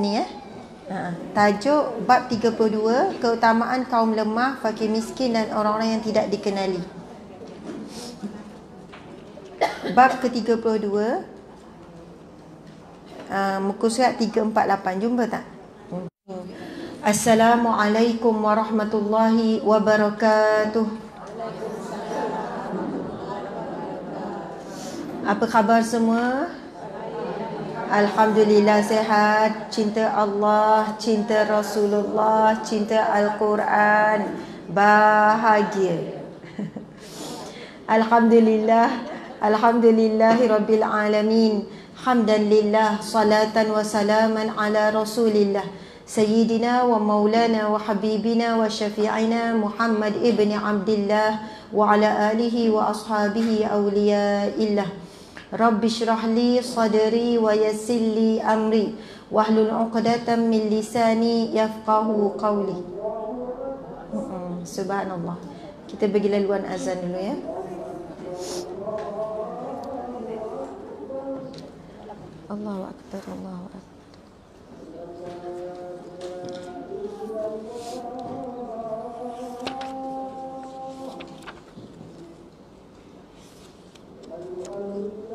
ni eh. Ha, tajuk bab 32 keutamaan kaum lemah, fakir miskin dan orang-orang yang tidak dikenali. Bab ke-32 uh, ha, muka surat 348 jumpa tak? Assalamualaikum warahmatullahi wabarakatuh. Apa khabar semua? Alhamdulillah sehat Cinta Allah Cinta Rasulullah Cinta Al-Quran Bahagia Alhamdulillah Alhamdulillahi Rabbil Alamin Hamdan lillah Salatan wa salaman ala Rasulillah Sayyidina wa maulana wa habibina wa syafi'ina Muhammad ibn Abdullah Wa ala alihi wa ashabihi awliya illah Rabbi syrah li sadri wa yassir li amri wahlul 'uqdatam min lisani yafqahu qawli. Subhanallah. Kita bagi laluan azan dulu ya. Allahu akbar, Allahu akbar. Thank you.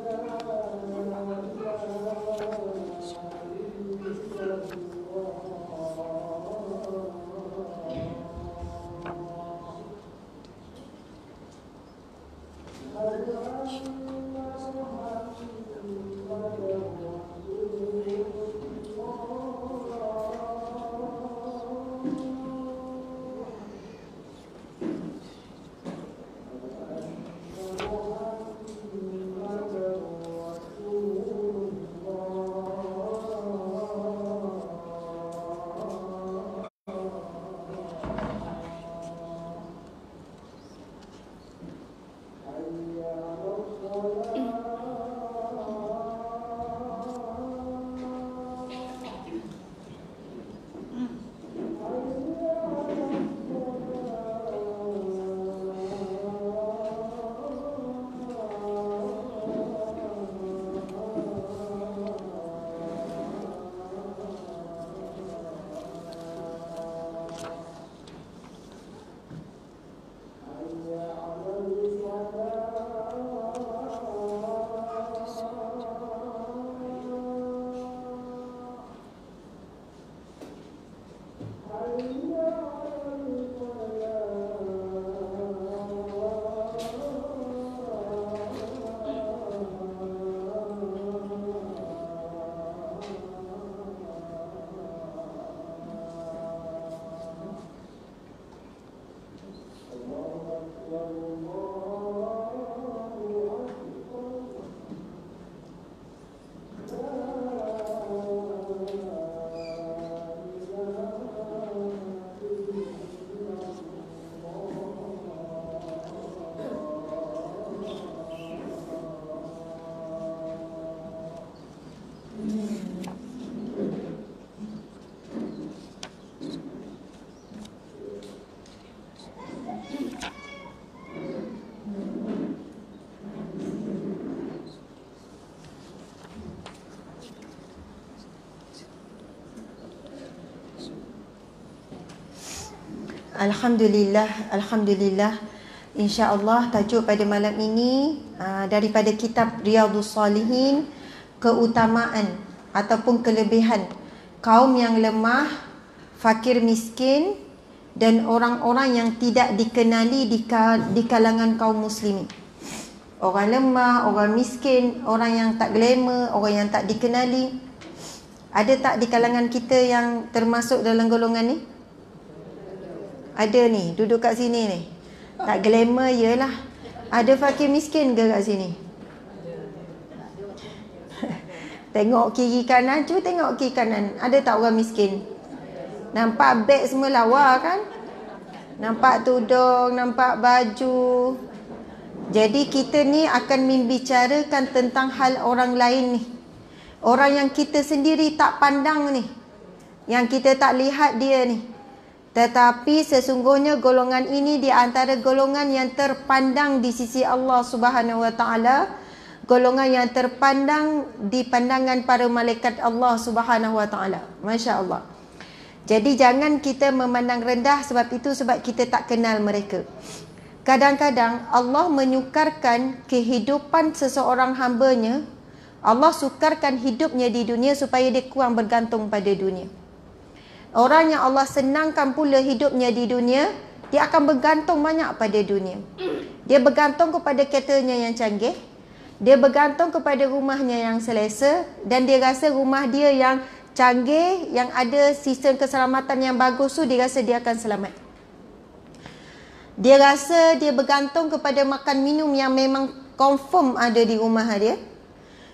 Alhamdulillah, Alhamdulillah. InsyaAllah tajuk pada malam ini ah, daripada kitab Riyadus Salihin keutamaan ataupun kelebihan kaum yang lemah, fakir miskin dan orang-orang yang tidak dikenali di kalangan kaum Muslimi. Orang lemah, orang miskin, orang yang tak glamour, orang yang tak dikenali. Ada tak di kalangan kita yang termasuk dalam golongan ni? Ada ni, duduk kat sini ni. Tak glamour lah. Ada fakir miskin ke kat sini? tengok kiri kanan, cuba tengok kiri kanan. Ada tak orang miskin? Nampak beg semua lawa kan? Nampak tudung, nampak baju. Jadi kita ni akan membicarakan tentang hal orang lain ni. Orang yang kita sendiri tak pandang ni. Yang kita tak lihat dia ni. Tetapi sesungguhnya golongan ini di antara golongan yang terpandang di sisi Allah Subhanahu Wa Taala, golongan yang terpandang di pandangan para malaikat Allah Subhanahu Wa Taala. Masya Allah. Jadi jangan kita memandang rendah sebab itu sebab kita tak kenal mereka. Kadang-kadang Allah menyukarkan kehidupan seseorang hambanya. Allah sukarkan hidupnya di dunia supaya dia kurang bergantung pada dunia. Orang yang Allah senangkan pula hidupnya di dunia, dia akan bergantung banyak pada dunia. Dia bergantung kepada keretanya yang canggih. Dia bergantung kepada rumahnya yang selesa dan dia rasa rumah dia yang canggih, yang ada sistem keselamatan yang bagus tu dia rasa dia akan selamat. Dia rasa dia bergantung kepada makan minum yang memang confirm ada di rumah dia.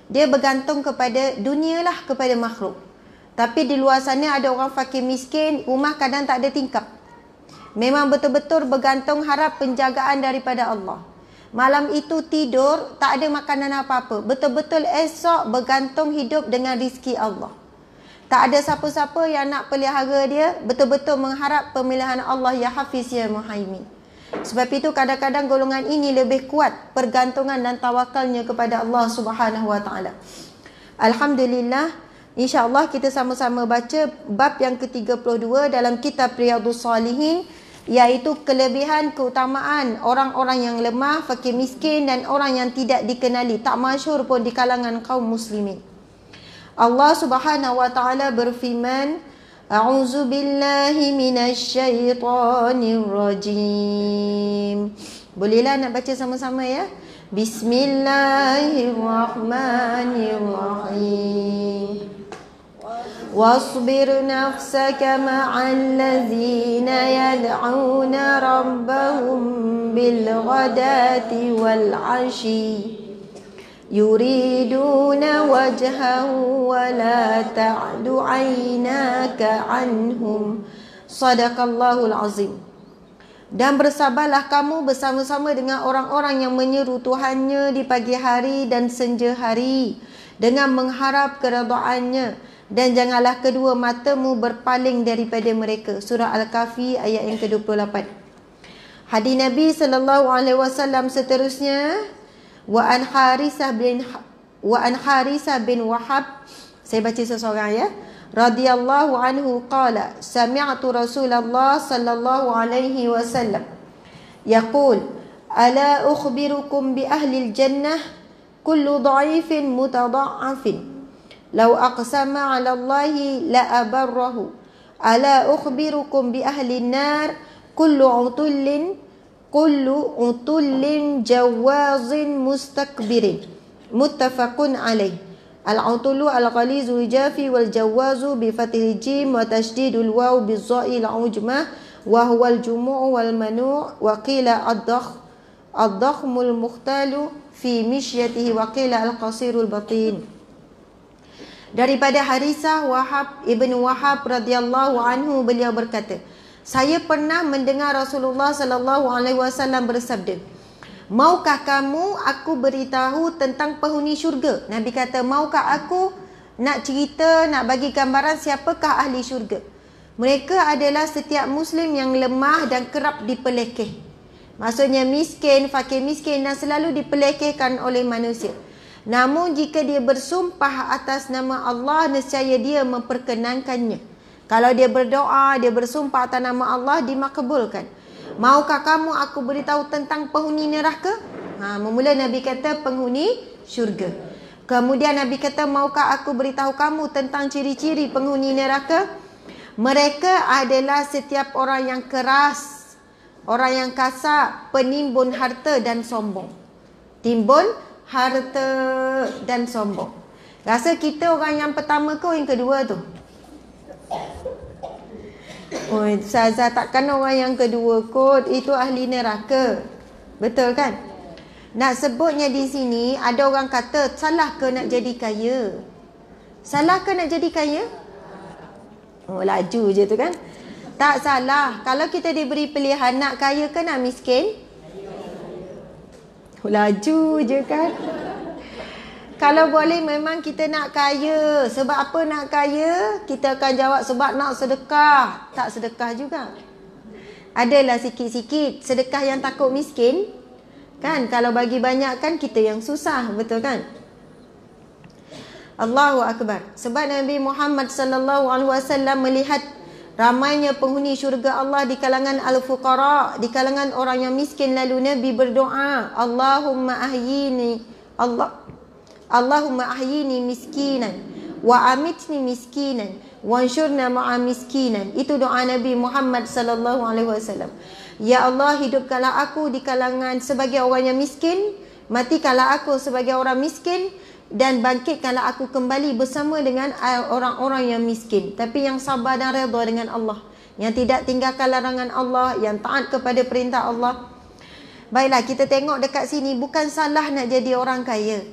Dia bergantung kepada dunia lah kepada makhluk. Tapi di luar sana ada orang fakir miskin, rumah kadang tak ada tingkap. Memang betul-betul bergantung harap penjagaan daripada Allah. Malam itu tidur, tak ada makanan apa-apa. Betul-betul esok bergantung hidup dengan rizki Allah. Tak ada siapa-siapa yang nak pelihara dia, betul-betul mengharap pemilihan Allah Ya Hafiz Ya Muhaimin. Sebab itu kadang-kadang golongan ini lebih kuat pergantungan dan tawakalnya kepada Allah Subhanahu Wa Taala. Alhamdulillah, InsyaAllah kita sama-sama baca bab yang ke-32 dalam kitab Riyadus Salihin iaitu kelebihan keutamaan orang-orang yang lemah, fakir miskin dan orang yang tidak dikenali, tak masyur pun di kalangan kaum muslimin. Allah Subhanahu wa taala berfirman, A'udzu billahi minasyaitonir rajim. Bolehlah nak baca sama-sama ya. Bismillahirrahmanirrahim. واصبر نفسك مع الذين يدعون ربهم بالغداة والعشي يريدون وجهه ولا تعد عيناك عنهم صدق الله العظيم Dan bersabarlah kamu bersama-sama dengan orang-orang yang menyeru Tuhannya di pagi hari dan senja hari dengan mengharap keredaannya dan janganlah kedua matamu berpaling daripada mereka. Surah Al-Kahfi ayat yang ke-28. Hadis Nabi sallallahu alaihi wasallam seterusnya wa an Harisah bin ha- wa an Harisah bin Wahab saya baca seseorang ya radhiyallahu anhu qala sami'tu Rasulullah sallallahu alaihi wasallam yaqul ala ukhbirukum bi ahli al-jannah kullu dha'ifin mutada'afin لو أقسم على الله لأبره ألا أخبركم بأهل النار كل عطل كل عطل جواز مستكبر متفق عليه العطل الغليظ الجافي والجواز بفتح الجيم وتشديد الواو بالظاء العجمة وهو الجموع والمنوع وقيل الضخم الضخم المختال في مشيته وقيل القصير البطين daripada Harisah Wahab ibn Wahab radhiyallahu anhu beliau berkata saya pernah mendengar Rasulullah sallallahu alaihi wasallam bersabda maukah kamu aku beritahu tentang penghuni syurga nabi kata maukah aku nak cerita nak bagi gambaran siapakah ahli syurga mereka adalah setiap muslim yang lemah dan kerap dipelekeh maksudnya miskin fakir miskin dan selalu dipelekehkan oleh manusia Namun jika dia bersumpah atas nama Allah nescaya dia memperkenankannya. Kalau dia berdoa, dia bersumpah atas nama Allah dimakbulkan. Maukah kamu aku beritahu tentang penghuni neraka? Ha, memula Nabi kata penghuni syurga. Kemudian Nabi kata, maukah aku beritahu kamu tentang ciri-ciri penghuni neraka? Mereka adalah setiap orang yang keras, orang yang kasar, penimbun harta dan sombong. Timbun harta dan sombong. Rasa kita orang yang pertama ke yang kedua tu? Oi, oh, Saza takkan orang yang kedua kot Itu ahli neraka Betul kan? Nak sebutnya di sini Ada orang kata Salah ke nak jadi kaya? Salah ke nak jadi kaya? Oh laju je tu kan? Tak salah Kalau kita diberi pilihan Nak kaya ke nak miskin? Laju je kan Kalau boleh memang kita nak kaya Sebab apa nak kaya Kita akan jawab sebab nak sedekah Tak sedekah juga Adalah sikit-sikit Sedekah yang takut miskin Kan kalau bagi banyak kan kita yang susah Betul kan Allahu akbar. Sebab Nabi Muhammad sallallahu alaihi wasallam melihat Ramainya penghuni syurga Allah di kalangan al-fuqara, di kalangan orang yang miskin lalu Nabi berdoa, Allahumma ahyini Allah Allahumma ahyini miskinan wa amitni miskinan wa anshurna ma'a miskinan. Itu doa Nabi Muhammad sallallahu alaihi wasallam. Ya Allah hidupkanlah aku di kalangan sebagai orang yang miskin, matikanlah aku sebagai orang miskin dan bangkitkanlah aku kembali bersama dengan eh, orang-orang yang miskin tapi yang sabar dan redha dengan Allah yang tidak tinggalkan larangan Allah yang taat kepada perintah Allah baiklah kita tengok dekat sini bukan salah nak jadi orang kaya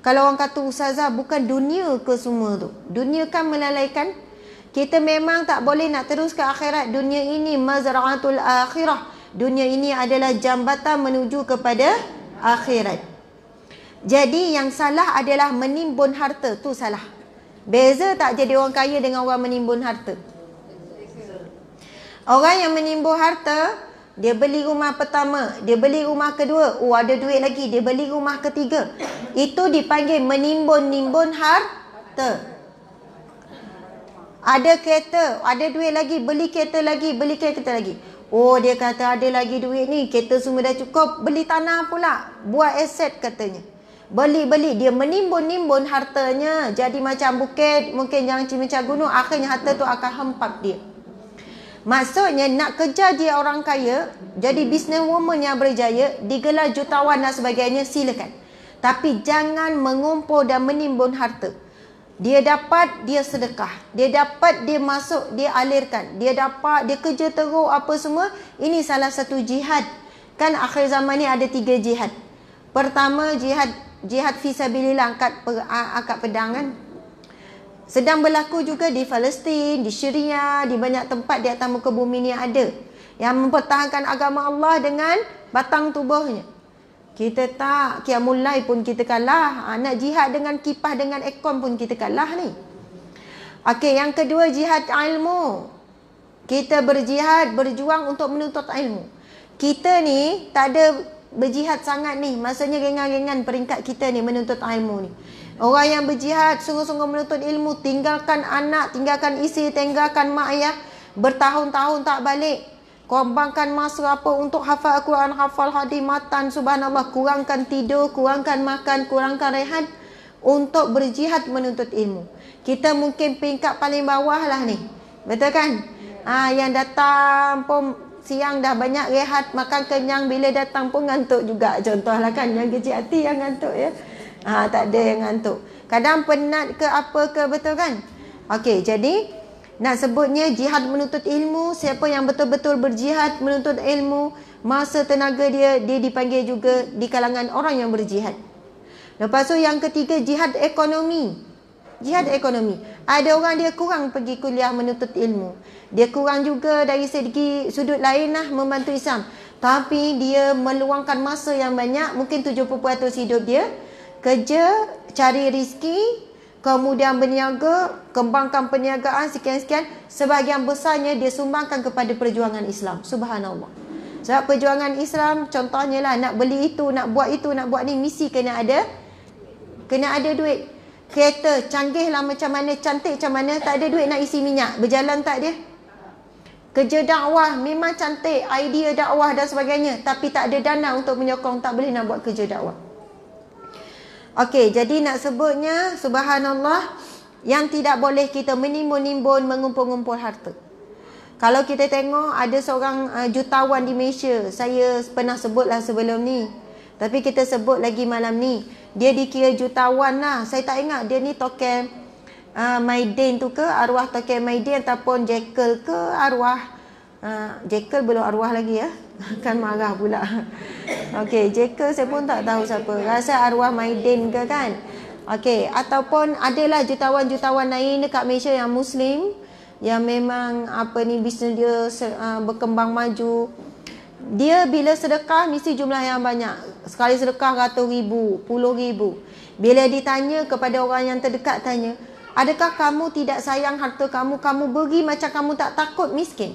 kalau orang kata ustazah bukan dunia ke semua tu dunia kan melalaikan kita memang tak boleh nak terus ke akhirat dunia ini mazra'atul akhirah dunia ini adalah jambatan menuju kepada akhirat jadi yang salah adalah menimbun harta tu salah. Beza tak jadi orang kaya dengan orang menimbun harta. Orang yang menimbun harta, dia beli rumah pertama, dia beli rumah kedua, oh ada duit lagi, dia beli rumah ketiga. Itu dipanggil menimbun-nimbun harta. Ada kereta, ada duit lagi, beli kereta lagi, beli kereta lagi. Oh dia kata ada lagi duit ni, kereta semua dah cukup, beli tanah pula, buat aset katanya beli-beli dia menimbun-nimbun hartanya jadi macam bukit mungkin yang macam gunung akhirnya harta tu akan hempap dia maksudnya nak kerja dia orang kaya jadi business woman yang berjaya digelar jutawan dan sebagainya silakan tapi jangan mengumpul dan menimbun harta dia dapat dia sedekah dia dapat dia masuk dia alirkan dia dapat dia kerja teruk apa semua ini salah satu jihad kan akhir zaman ni ada tiga jihad Pertama jihad jihad fisabilillah angkat per, angkat pedang kan sedang berlaku juga di Palestin, di Syria, di banyak tempat di atas muka bumi ni ada yang mempertahankan agama Allah dengan batang tubuhnya. Kita tak kiamulai pun kita kalah. Anak ha, jihad dengan kipah dengan ekon pun kita kalah ni. Okey, yang kedua jihad ilmu. Kita berjihad, berjuang untuk menuntut ilmu. Kita ni tak ada berjihad sangat ni Maksudnya ringan-ringan peringkat kita ni menuntut ilmu ni Orang yang berjihad sungguh-sungguh menuntut ilmu Tinggalkan anak, tinggalkan isteri, tinggalkan mak ayah Bertahun-tahun tak balik Korbankan masa apa untuk hafal Al-Quran, hafal hadis matan Subhanallah, kurangkan tidur, kurangkan makan, kurangkan rehat Untuk berjihad menuntut ilmu Kita mungkin peringkat paling bawah lah ni Betul kan? Ah ha, yang datang pun siang dah banyak rehat makan kenyang bila datang pun ngantuk juga contohlah kan yang kecil hati yang ngantuk ya ha, tak ada yang ngantuk kadang penat ke apa ke betul kan okey jadi nak sebutnya jihad menuntut ilmu siapa yang betul-betul berjihad menuntut ilmu masa tenaga dia dia dipanggil juga di kalangan orang yang berjihad lepas tu yang ketiga jihad ekonomi jihad ekonomi. Ada orang dia kurang pergi kuliah menuntut ilmu. Dia kurang juga dari segi sudut lain lah membantu Islam. Tapi dia meluangkan masa yang banyak, mungkin 70% hidup dia. Kerja, cari rizki, kemudian berniaga, kembangkan perniagaan sekian-sekian. Sebagian besarnya dia sumbangkan kepada perjuangan Islam. Subhanallah. Sebab perjuangan Islam, contohnya lah nak beli itu, nak buat itu, nak buat ni, misi kena ada. Kena ada duit. Kereta canggih lah macam mana, cantik macam mana, tak ada duit nak isi minyak. Berjalan tak dia? Kerja dakwah memang cantik, idea dakwah dan sebagainya. Tapi tak ada dana untuk menyokong, tak boleh nak buat kerja dakwah. Okey, jadi nak sebutnya, subhanallah, yang tidak boleh kita menimbun-nimbun, mengumpul-ngumpul harta. Kalau kita tengok ada seorang uh, jutawan di Malaysia, saya pernah sebutlah sebelum ni. Tapi kita sebut lagi malam ni Dia dikira jutawan lah Saya tak ingat dia ni token uh, Maiden tu ke Arwah token Maiden ataupun Jekyll ke Arwah uh, Jekyll belum arwah lagi ya Kan marah pula Okay Jekyll saya pun tak tahu siapa Rasa arwah Maiden ke kan Okay ataupun adalah jutawan-jutawan lain dekat Malaysia yang Muslim yang memang apa ni bisnes dia uh, berkembang maju dia bila sedekah mesti jumlah yang banyak. Sekali sedekah ratus ribu, puluh ribu. Bila ditanya kepada orang yang terdekat tanya, adakah kamu tidak sayang harta kamu? Kamu beri macam kamu tak takut miskin.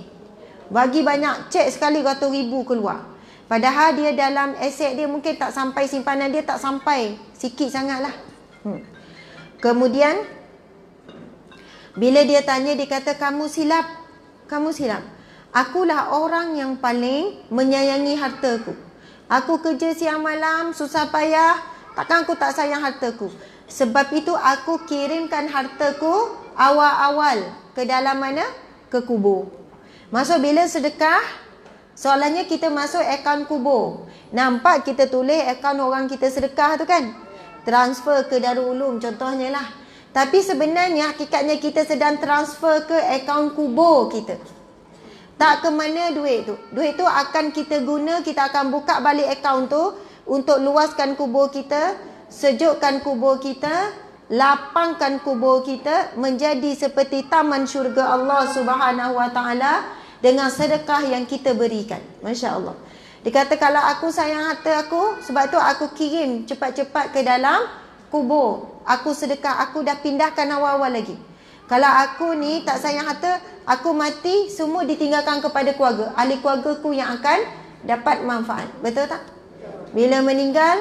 Bagi banyak cek sekali ratus ribu keluar. Padahal dia dalam aset dia mungkin tak sampai simpanan dia tak sampai. Sikit sangatlah. Hmm. Kemudian, bila dia tanya, dia kata, kamu silap. Kamu silap akulah orang yang paling menyayangi hartaku. Aku kerja siang malam, susah payah, takkan aku tak sayang hartaku. Sebab itu aku kirimkan hartaku awal-awal ke dalam mana? Ke kubur. Masuk bila sedekah? Soalannya kita masuk akaun kubur. Nampak kita tulis akaun orang kita sedekah tu kan? Transfer ke Darul Ulum contohnya lah. Tapi sebenarnya hakikatnya kita sedang transfer ke akaun kubur kita. Tak ke mana duit tu. Duit tu akan kita guna, kita akan buka balik akaun tu untuk luaskan kubur kita, sejukkan kubur kita, lapangkan kubur kita menjadi seperti taman syurga Allah Subhanahu Wa Taala dengan sedekah yang kita berikan. Masya-Allah. Dikata kalau aku sayang harta aku, sebab tu aku kirim cepat-cepat ke dalam kubur. Aku sedekah, aku dah pindahkan awal-awal lagi. Kalau aku ni tak sayang harta, aku mati semua ditinggalkan kepada keluarga. Ahli keluarga ku yang akan dapat manfaat. Betul tak? Bila meninggal,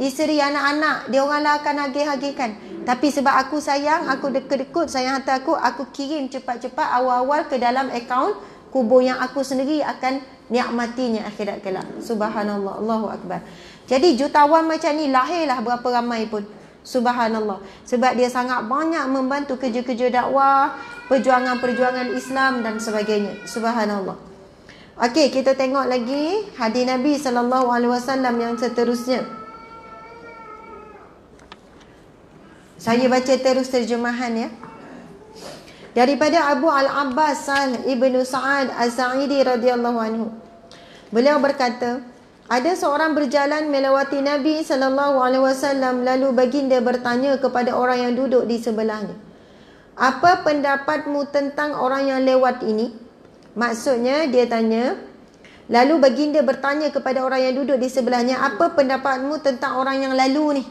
isteri anak-anak, dia oranglah akan agih-agihkan. Tapi sebab aku sayang, aku dekut-dekut sayang harta aku, aku kirim cepat-cepat awal-awal ke dalam akaun kubur yang aku sendiri akan nikmatinya akhirat kelak. Subhanallah, Allahu Akbar. Jadi jutawan macam ni lahirlah berapa ramai pun. Subhanallah. Sebab dia sangat banyak membantu kerja-kerja dakwah, perjuangan-perjuangan Islam dan sebagainya. Subhanallah. Okey, kita tengok lagi hadis Nabi sallallahu alaihi wasallam yang seterusnya. Saya baca terus terjemahan ya. Daripada Abu Al-Abbas Ibnu Sa'ad Az-Za'idi radhiyallahu anhu. Beliau berkata, ada seorang berjalan melewati Nabi sallallahu alaihi wasallam lalu baginda bertanya kepada orang yang duduk di sebelahnya. Apa pendapatmu tentang orang yang lewat ini? Maksudnya dia tanya Lalu baginda bertanya kepada orang yang duduk di sebelahnya Apa pendapatmu tentang orang yang lalu ni?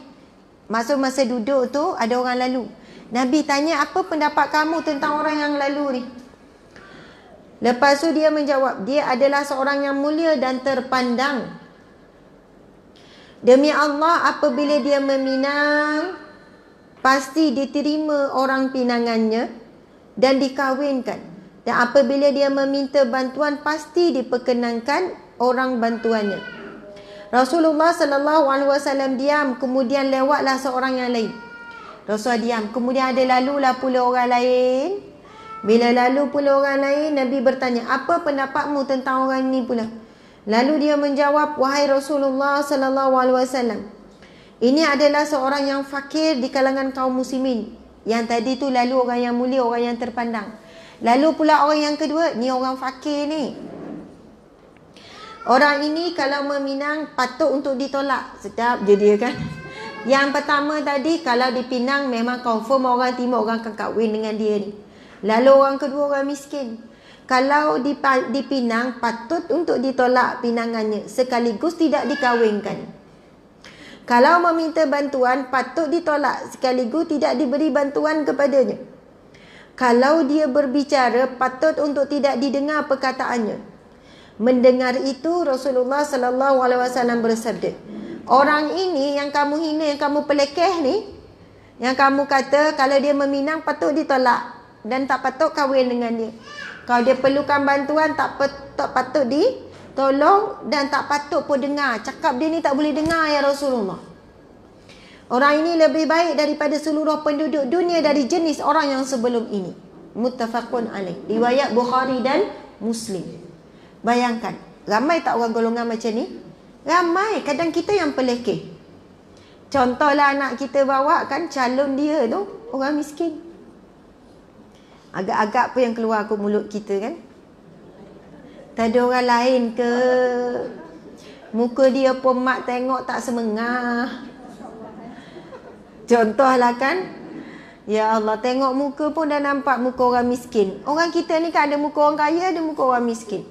Maksud masa duduk tu ada orang lalu Nabi tanya apa pendapat kamu tentang orang yang lalu ni? Lepas tu dia menjawab Dia adalah seorang yang mulia dan terpandang Demi Allah apabila dia meminang pasti diterima orang pinangannya dan dikahwinkan. Dan apabila dia meminta bantuan pasti diperkenankan orang bantuannya. Rasulullah sallallahu alaihi wasallam diam kemudian lewatlah seorang yang lain. Rasul diam kemudian ada lalu lah pula orang lain. Bila lalu pula orang lain Nabi bertanya, "Apa pendapatmu tentang orang ini pula?" Lalu dia menjawab, "Wahai Rasulullah sallallahu alaihi wasallam, ini adalah seorang yang fakir di kalangan kaum muslimin. Yang tadi tu lalu orang yang mulia, orang yang terpandang. Lalu pula orang yang kedua, ni orang fakir ni. Orang ini kalau meminang patut untuk ditolak. Sedap je dia ya kan. Yang pertama tadi kalau dipinang memang confirm orang timur orang akan kahwin dengan dia ni. Lalu orang kedua orang miskin kalau dipinang patut untuk ditolak pinangannya sekaligus tidak dikawinkan. Kalau meminta bantuan patut ditolak sekaligus tidak diberi bantuan kepadanya. Kalau dia berbicara patut untuk tidak didengar perkataannya. Mendengar itu Rasulullah sallallahu alaihi wasallam bersabda, orang ini yang kamu hina yang kamu pelekeh ni yang kamu kata kalau dia meminang patut ditolak dan tak patut kahwin dengan dia. Kalau dia perlukan bantuan tak, pe, tak patut ditolong dan tak patut pun dengar. Cakap dia ni tak boleh dengar ya Rasulullah. Orang ini lebih baik daripada seluruh penduduk dunia dari jenis orang yang sebelum ini. Muttafaqun alaih. Riwayat Bukhari dan Muslim. Bayangkan. Ramai tak orang golongan macam ni? Ramai. Kadang kita yang pelekeh. Contohlah anak kita bawa kan calon dia tu. Orang miskin. Agak-agak apa yang keluar aku mulut kita kan? Tak ada orang lain ke? Muka dia pun mak tengok tak semengah. Contohlah kan? Ya Allah, tengok muka pun dah nampak muka orang miskin. Orang kita ni kan ada muka orang kaya, ada muka orang miskin.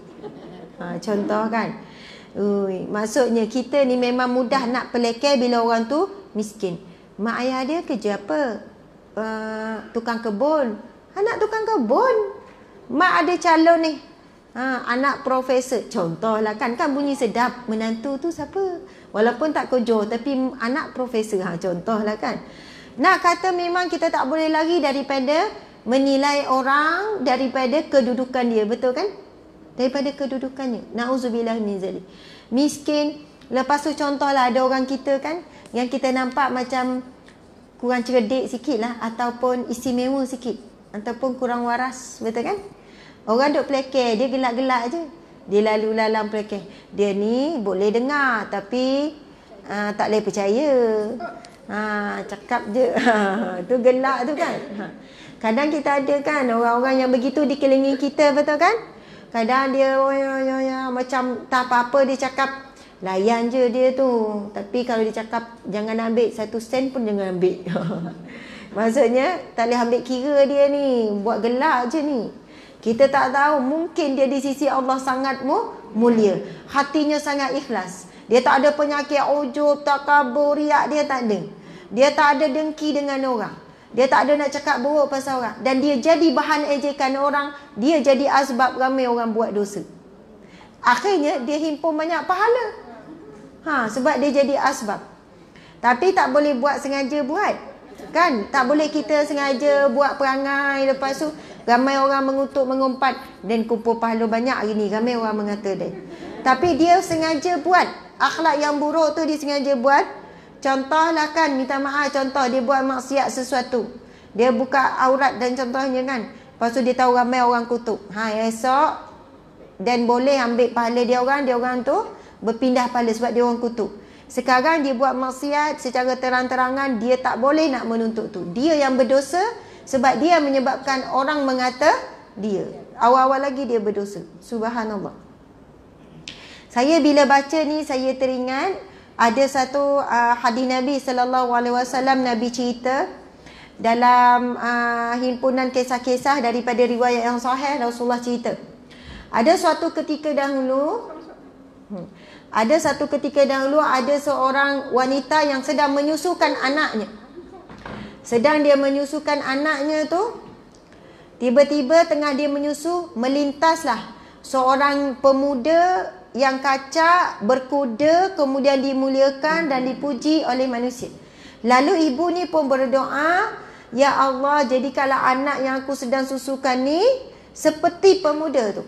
Ha, contoh kan? Ui, maksudnya kita ni memang mudah nak pelekeh bila orang tu miskin. Mak ayah dia kerja apa? Uh, tukang kebun Anak tukang kebun. Mak ada calon ni. Ha, anak profesor. Contohlah kan. Kan bunyi sedap. Menantu tu siapa? Walaupun tak kojo. Tapi anak profesor. Ha, contohlah kan. Nak kata memang kita tak boleh lari daripada menilai orang daripada kedudukan dia. Betul kan? Daripada kedudukannya. Na'udzubillah nizali. Miskin. Lepas tu contohlah ada orang kita kan. Yang kita nampak macam kurang cerdik sikit lah. Ataupun istimewa sikit ataupun kurang waras betul kan orang duk pelekeh dia gelak-gelak aje dia lalu lalang pelekeh dia ni boleh dengar tapi uh, tak boleh percaya ha, cakap je tu gelak tu kan kadang kita ada kan orang-orang yang begitu dikelilingi kita betul kan kadang dia oh, ya, ya, ya, macam tak apa-apa dia cakap layan je dia tu tapi kalau dia cakap jangan ambil satu sen pun jangan ambil Maksudnya tak boleh ambil kira dia ni Buat gelak je ni Kita tak tahu mungkin dia di sisi Allah sangat mu, mulia Hatinya sangat ikhlas Dia tak ada penyakit ujub, kabur riak dia tak ada Dia tak ada dengki dengan orang dia tak ada nak cakap buruk pasal orang Dan dia jadi bahan ejekan orang Dia jadi asbab ramai orang buat dosa Akhirnya dia himpun banyak pahala ha, Sebab dia jadi asbab Tapi tak boleh buat sengaja buat kan tak boleh kita sengaja buat perangai lepas tu ramai orang mengutuk mengumpat dan kumpul pahala banyak hari ni ramai orang mengata dia tapi dia sengaja buat akhlak yang buruk tu dia sengaja buat contohlah kan minta maaf contoh dia buat maksiat sesuatu dia buka aurat dan contohnya kan lepas tu dia tahu ramai orang kutuk ha esok dan boleh ambil pahala dia orang dia orang tu berpindah pahala sebab dia orang kutuk sekarang dia buat maksiat secara terang-terangan dia tak boleh nak menuntut tu. Dia yang berdosa sebab dia menyebabkan orang mengata dia. Awal-awal lagi dia berdosa. Subhanallah. Saya bila baca ni saya teringat ada satu uh, hadis Nabi sallallahu alaihi wasallam Nabi cerita dalam uh, himpunan kisah-kisah daripada riwayat yang sahih Rasulullah cerita. Ada suatu ketika dahulu hmm, ada satu ketika dahulu ada seorang wanita yang sedang menyusukan anaknya. Sedang dia menyusukan anaknya tu, tiba-tiba tengah dia menyusu melintaslah seorang pemuda yang kacak berkuda kemudian dimuliakan dan dipuji oleh manusia. Lalu ibu ni pun berdoa, "Ya Allah, jadi kalau anak yang aku sedang susukan ni seperti pemuda tu."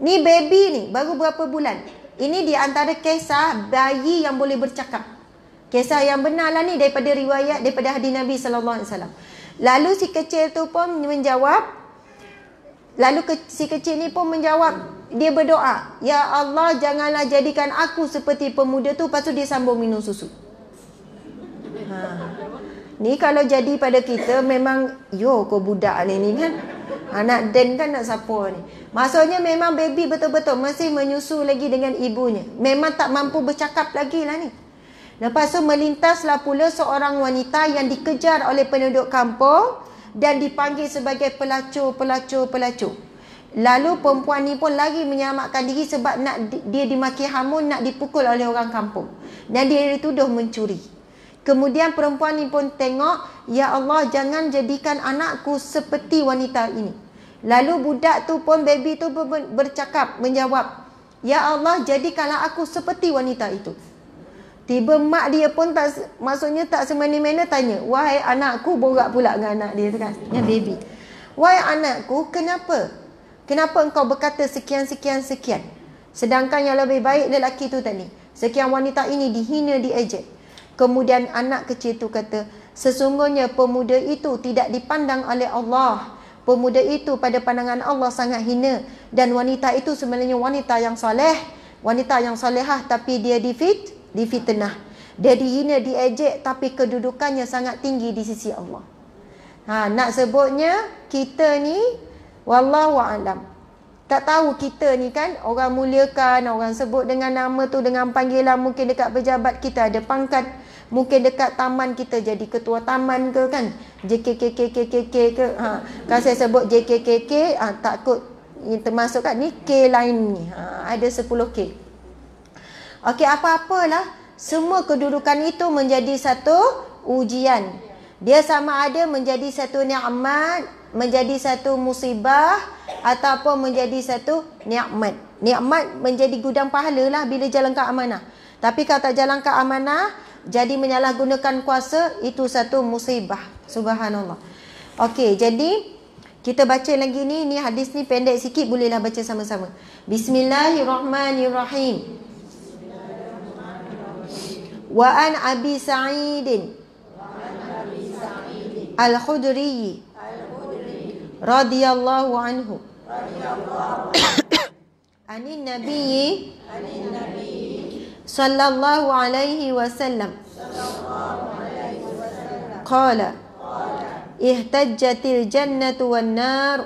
Ni baby ni baru berapa bulan? Ini di antara kisah bayi yang boleh bercakap. Kisah yang benar lah ni daripada riwayat daripada hadis Nabi sallallahu alaihi wasallam. Lalu si kecil tu pun menjawab Lalu ke, si kecil ni pun menjawab Dia berdoa Ya Allah janganlah jadikan aku seperti pemuda tu Lepas tu dia sambung minum susu ha. Ni kalau jadi pada kita memang yo kau budak ni ni kan. Anak ha, den kan nak siapa ni. Maksudnya memang baby betul-betul masih menyusu lagi dengan ibunya. Memang tak mampu bercakap lagi lah ni. Lepas tu melintaslah pula seorang wanita yang dikejar oleh penduduk kampung dan dipanggil sebagai pelacur, pelacur, pelacur. Lalu perempuan ni pun lagi menyelamatkan diri sebab nak dia dimaki hamun, nak dipukul oleh orang kampung. Dan dia dituduh mencuri. Kemudian perempuan ni pun tengok, Ya Allah jangan jadikan anakku seperti wanita ini. Lalu budak tu pun, baby tu pun bercakap, menjawab, Ya Allah jadikanlah aku seperti wanita itu. Tiba mak dia pun tak maksudnya tak semena-mena tanya, "Wahai anakku, borak pula dengan anak dia kan, yang baby. Wahai anakku, kenapa? Kenapa engkau berkata sekian sekian sekian? Sedangkan yang lebih baik lelaki tu tadi. Sekian wanita ini dihina, diejek. Kemudian anak kecil itu kata, sesungguhnya pemuda itu tidak dipandang oleh Allah. Pemuda itu pada pandangan Allah sangat hina dan wanita itu sebenarnya wanita yang soleh, wanita yang solehah tapi dia difit, difitnah. Dia dihina, diejek tapi kedudukannya sangat tinggi di sisi Allah. Ha, nak sebutnya kita ni wallahu a'lam tak tahu kita ni kan orang muliakan orang sebut dengan nama tu dengan panggilan mungkin dekat pejabat kita ada pangkat mungkin dekat taman kita jadi ketua taman ke kan JKKKKKK ke ha kalau saya sebut JKKK ha, takut yang termasuk kat ni K lain ni ha, ada 10K okey apa-apalah semua kedudukan itu menjadi satu ujian dia sama ada menjadi satu nikmat menjadi satu musibah ataupun menjadi satu nikmat. Nikmat menjadi gudang pahala lah bila jalan ke amanah. Tapi kalau tak jalan ke amanah, jadi menyalahgunakan kuasa, itu satu musibah. Subhanallah. Okey, jadi kita baca lagi ni, ni hadis ni pendek sikit bolehlah baca sama-sama. Bismillahirrahmanirrahim. Wa an Abi Sa'idin. Al-Khudri رضي الله عنه عن النبي صلى الله عليه وسلم قال اهتجت الجنة والنار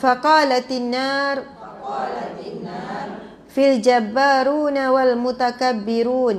فقالت النار في الجبارون والمتكبرون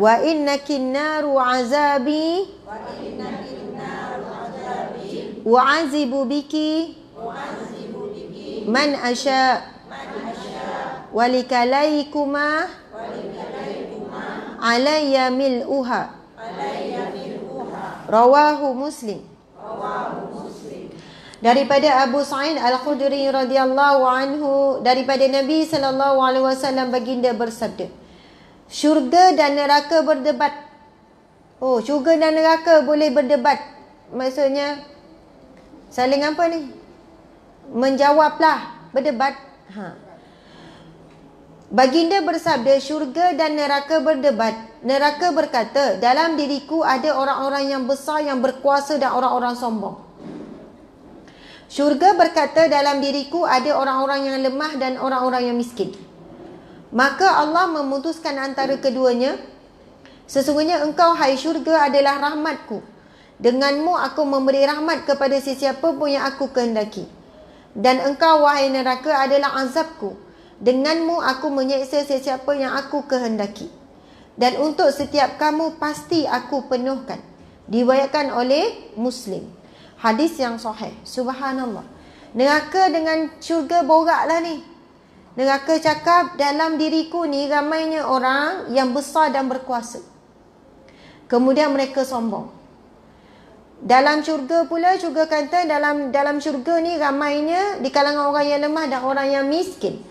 wa innakin naru azabi wa innakin naru azabi wa azibu biki wa azibu biki man asha man asha mil'uha rawahu muslim daripada Abu Sa'id Al-Khudri radhiyallahu anhu daripada Nabi sallallahu alaihi wasallam baginda bersabda syurga dan neraka berdebat. Oh, syurga dan neraka boleh berdebat. Maksudnya, saling apa ni? Menjawablah, berdebat. Ha. Baginda bersabda, syurga dan neraka berdebat. Neraka berkata, dalam diriku ada orang-orang yang besar, yang berkuasa dan orang-orang sombong. Syurga berkata, dalam diriku ada orang-orang yang lemah dan orang-orang yang miskin. Maka Allah memutuskan antara keduanya Sesungguhnya engkau hai syurga adalah rahmatku Denganmu aku memberi rahmat kepada sesiapa pun yang aku kehendaki Dan engkau wahai neraka adalah azabku Denganmu aku menyeksa sesiapa yang aku kehendaki Dan untuk setiap kamu pasti aku penuhkan Diwayatkan oleh Muslim Hadis yang sahih Subhanallah Neraka dengan syurga boraklah ni Neraka cakap dalam diriku ni ramainya orang yang besar dan berkuasa. Kemudian mereka sombong. Dalam syurga pula juga kata dalam dalam syurga ni ramainya di kalangan orang yang lemah dan orang yang miskin.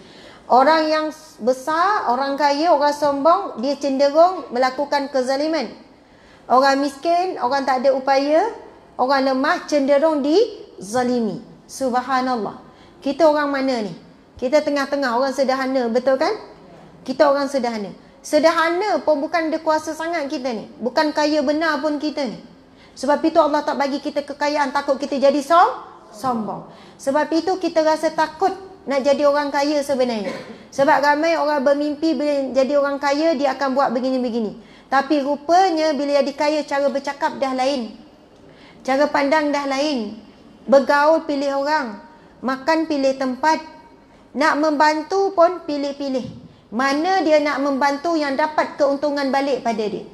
Orang yang besar, orang kaya, orang sombong dia cenderung melakukan kezaliman. Orang miskin, orang tak ada upaya, orang lemah cenderung dizalimi. Subhanallah. Kita orang mana ni? Kita tengah-tengah orang sederhana, betul kan? Kita orang sederhana. Sederhana pun bukan dia kuasa sangat kita ni. Bukan kaya benar pun kita ni. Sebab itu Allah tak bagi kita kekayaan takut kita jadi som sombong. Sebab itu kita rasa takut nak jadi orang kaya sebenarnya. Sebab ramai orang bermimpi bila jadi orang kaya dia akan buat begini-begini. Tapi rupanya bila jadi kaya cara bercakap dah lain. Cara pandang dah lain. Bergaul pilih orang. Makan pilih tempat. Nak membantu pun pilih-pilih. Mana dia nak membantu yang dapat keuntungan balik pada dia.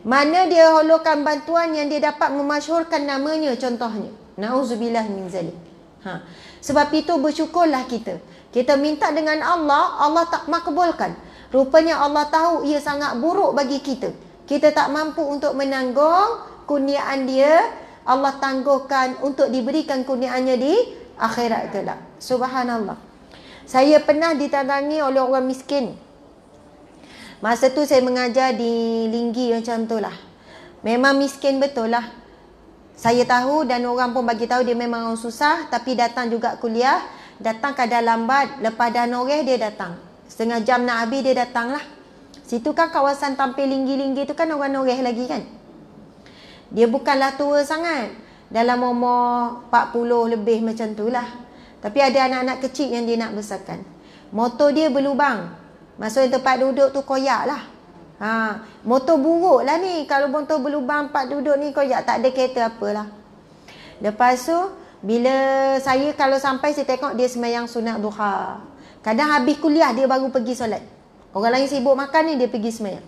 Mana dia holokan bantuan yang dia dapat memasyhurkan namanya contohnya. Nauzubillah min zalik. Ha. Sebab itu bersyukurlah kita. Kita minta dengan Allah, Allah tak makbulkan. Rupanya Allah tahu ia sangat buruk bagi kita. Kita tak mampu untuk menanggung kurniaan dia. Allah tangguhkan untuk diberikan kurniaannya di akhirat kelak. Subhanallah. Saya pernah ditandangi oleh orang miskin. Masa tu saya mengajar di Linggi macam tu lah. Memang miskin betul lah. Saya tahu dan orang pun bagi tahu dia memang orang susah tapi datang juga kuliah. Datang kadang lambat, lepas dah noreh dia datang. Setengah jam nak habis dia datang lah. Situ kan kawasan tampil linggi-linggi tu kan orang noreh lagi kan. Dia bukanlah tua sangat. Dalam umur 40 lebih macam tu lah. Tapi ada anak-anak kecil yang dia nak besarkan. Motor dia berlubang. Maksudnya tempat duduk tu koyak lah. Ha, motor buruk lah ni. Kalau motor berlubang, tempat duduk ni koyak. Tak ada kereta apalah. Lepas tu, bila saya kalau sampai, saya tengok dia semayang sunat duha. Kadang habis kuliah, dia baru pergi solat. Orang lain sibuk makan ni, dia pergi semayang.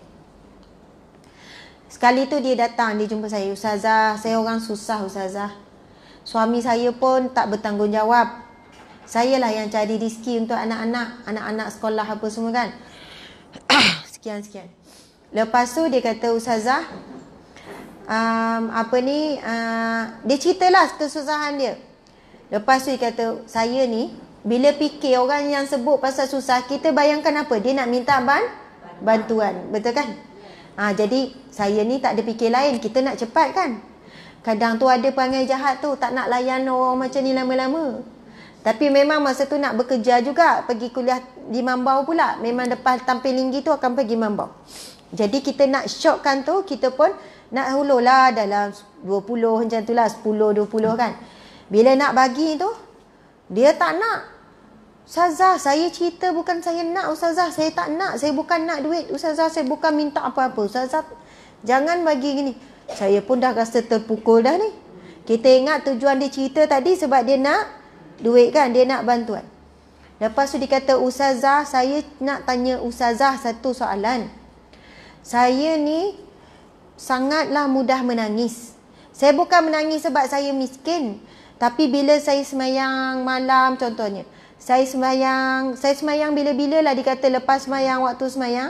Sekali tu dia datang, dia jumpa saya. Ustazah, saya orang susah Ustazah. Suami saya pun tak bertanggungjawab. Saya lah yang cari rezeki untuk anak-anak, anak-anak sekolah apa semua kan. sekian sekian. Lepas tu dia kata Ustazah um, apa ni uh, dia ceritalah kesusahan dia. Lepas tu dia kata saya ni bila fikir orang yang sebut pasal susah, kita bayangkan apa? Dia nak minta ban bantuan, betul kan? Ha, jadi saya ni tak ada fikir lain, kita nak cepat kan? Kadang tu ada perangai jahat tu, tak nak layan orang macam ni lama-lama. Tapi memang masa tu nak bekerja juga pergi kuliah di Mambau pula. Memang depan tampil linggi tu akan pergi Mambau. Jadi kita nak shockkan tu kita pun nak hululah dalam 20 macam tu lah 10 20 kan. Bila nak bagi tu dia tak nak. Ustazah saya cerita bukan saya nak Ustazah saya tak nak saya bukan nak duit Ustazah saya bukan minta apa-apa Ustazah jangan bagi gini saya pun dah rasa terpukul dah ni kita ingat tujuan dia cerita tadi sebab dia nak duit kan dia nak bantuan lepas tu dikata ustazah saya nak tanya ustazah satu soalan saya ni sangatlah mudah menangis saya bukan menangis sebab saya miskin tapi bila saya semayang malam contohnya saya semayang saya semayang bila-bila lah dikata lepas semayang waktu semayang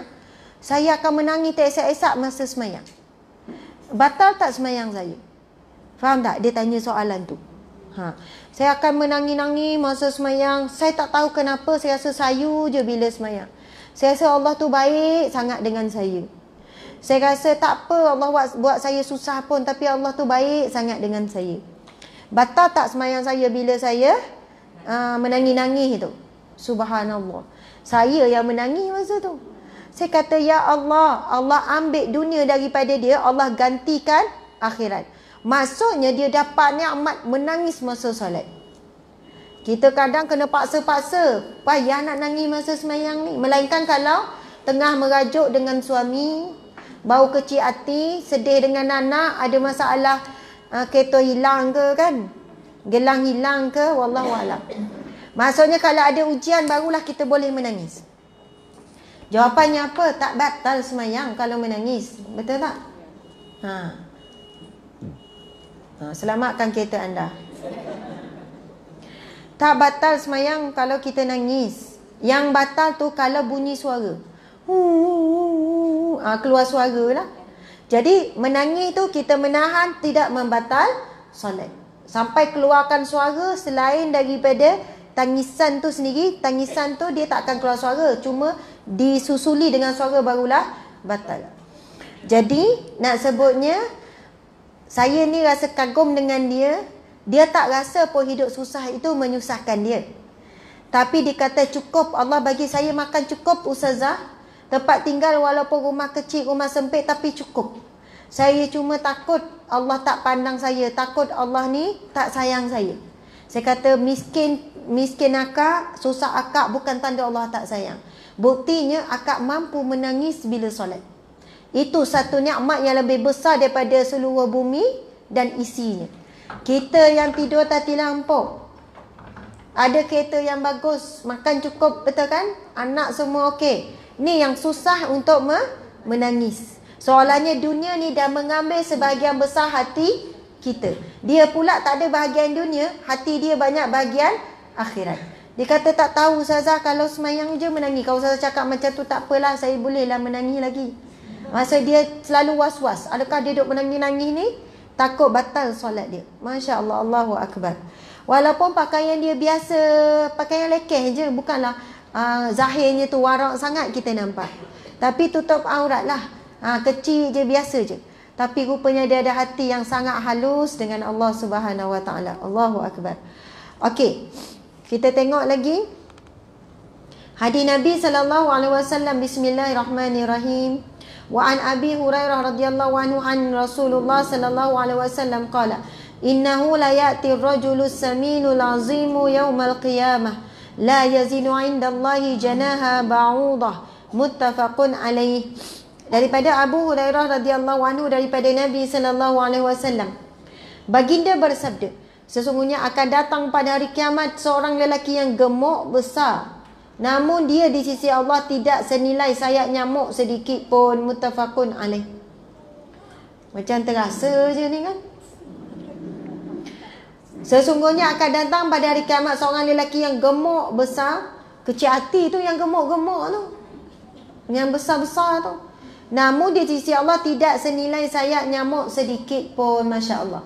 saya akan menangis tak esak-esak masa semayang batal tak semayang saya faham tak dia tanya soalan tu ha saya akan menangi-nangi masa semayang. Saya tak tahu kenapa saya rasa sayu je bila semayang. Saya rasa Allah tu baik sangat dengan saya. Saya rasa tak apa Allah buat, buat saya susah pun. Tapi Allah tu baik sangat dengan saya. Batal tak semayang saya bila saya uh, ah, menangis-nangis tu? Subhanallah. Saya yang menangis masa tu. Saya kata, Ya Allah, Allah ambil dunia daripada dia. Allah gantikan akhirat. Maksudnya dia dapat nikmat menangis masa solat. Kita kadang kena paksa-paksa. Payah ya, nak nangis masa semayang ni. Melainkan kalau tengah merajuk dengan suami. Bau kecil hati. Sedih dengan anak. Ada masalah uh, ah, kereta hilang ke kan. Gelang hilang ke. Wallahualam. Maksudnya kalau ada ujian barulah kita boleh menangis. Jawapannya apa? Tak batal semayang kalau menangis. Betul tak? Haa. Ha, selamatkan kereta anda Tak batal semayang kalau kita nangis Yang batal tu kalau bunyi suara ha, Keluar suara lah Jadi menangis tu kita menahan tidak membatal solat Sampai keluarkan suara selain daripada tangisan tu sendiri Tangisan tu dia tak akan keluar suara Cuma disusuli dengan suara barulah batal Jadi nak sebutnya saya ni rasa kagum dengan dia dia tak rasa pun hidup susah itu menyusahkan dia tapi dikata cukup Allah bagi saya makan cukup ustazah tempat tinggal walaupun rumah kecil rumah sempit tapi cukup saya cuma takut Allah tak pandang saya takut Allah ni tak sayang saya saya kata miskin miskin akak susah akak bukan tanda Allah tak sayang buktinya akak mampu menangis bila solat itu satu nikmat yang lebih besar daripada seluruh bumi dan isinya. Kita yang tidur tadi lampau. Ada kereta yang bagus, makan cukup, betul kan? Anak semua okey. Ni yang susah untuk me menangis. Soalannya dunia ni dah mengambil sebahagian besar hati kita. Dia pula tak ada bahagian dunia, hati dia banyak bahagian akhirat. Dia kata tak tahu Ustazah kalau semayang je menangis. Kalau Ustazah cakap macam tu tak apalah, saya bolehlah menangis lagi. Masa dia selalu was-was Adakah dia duduk menangis-nangis ni Takut batal solat dia Masya Allah Allahu Akbar Walaupun pakaian dia biasa Pakaian lekeh je Bukanlah uh, Zahirnya tu warak sangat kita nampak Tapi tutup aurat lah ha, Kecil je biasa je Tapi rupanya dia ada hati yang sangat halus Dengan Allah Subhanahu Wa Taala. Allahu Akbar Okey Kita tengok lagi Hadis Nabi sallallahu alaihi wasallam bismillahirrahmanirrahim Wa an Abi Hurairah radhiyallahu anhu an Rasulullah sallallahu alaihi wasallam qala innahu la yati ar-rajulu saminu lazimu yawm al-qiyamah la yazinu 'inda Allahi janaha ba'udah muttafaqun alaih daripada Abu Hurairah radhiyallahu anhu daripada Nabi sallallahu alaihi wasallam baginda bersabda sesungguhnya akan datang pada hari kiamat seorang lelaki yang gemuk besar Namun dia di sisi Allah tidak senilai sayap nyamuk sedikit pun mutafakun alaih. Macam terasa je ni kan? Sesungguhnya akan datang pada hari kiamat seorang lelaki yang gemuk besar, kecil hati tu yang gemuk-gemuk tu. Yang besar-besar tu. Namun di sisi Allah tidak senilai sayap nyamuk sedikit pun masya-Allah.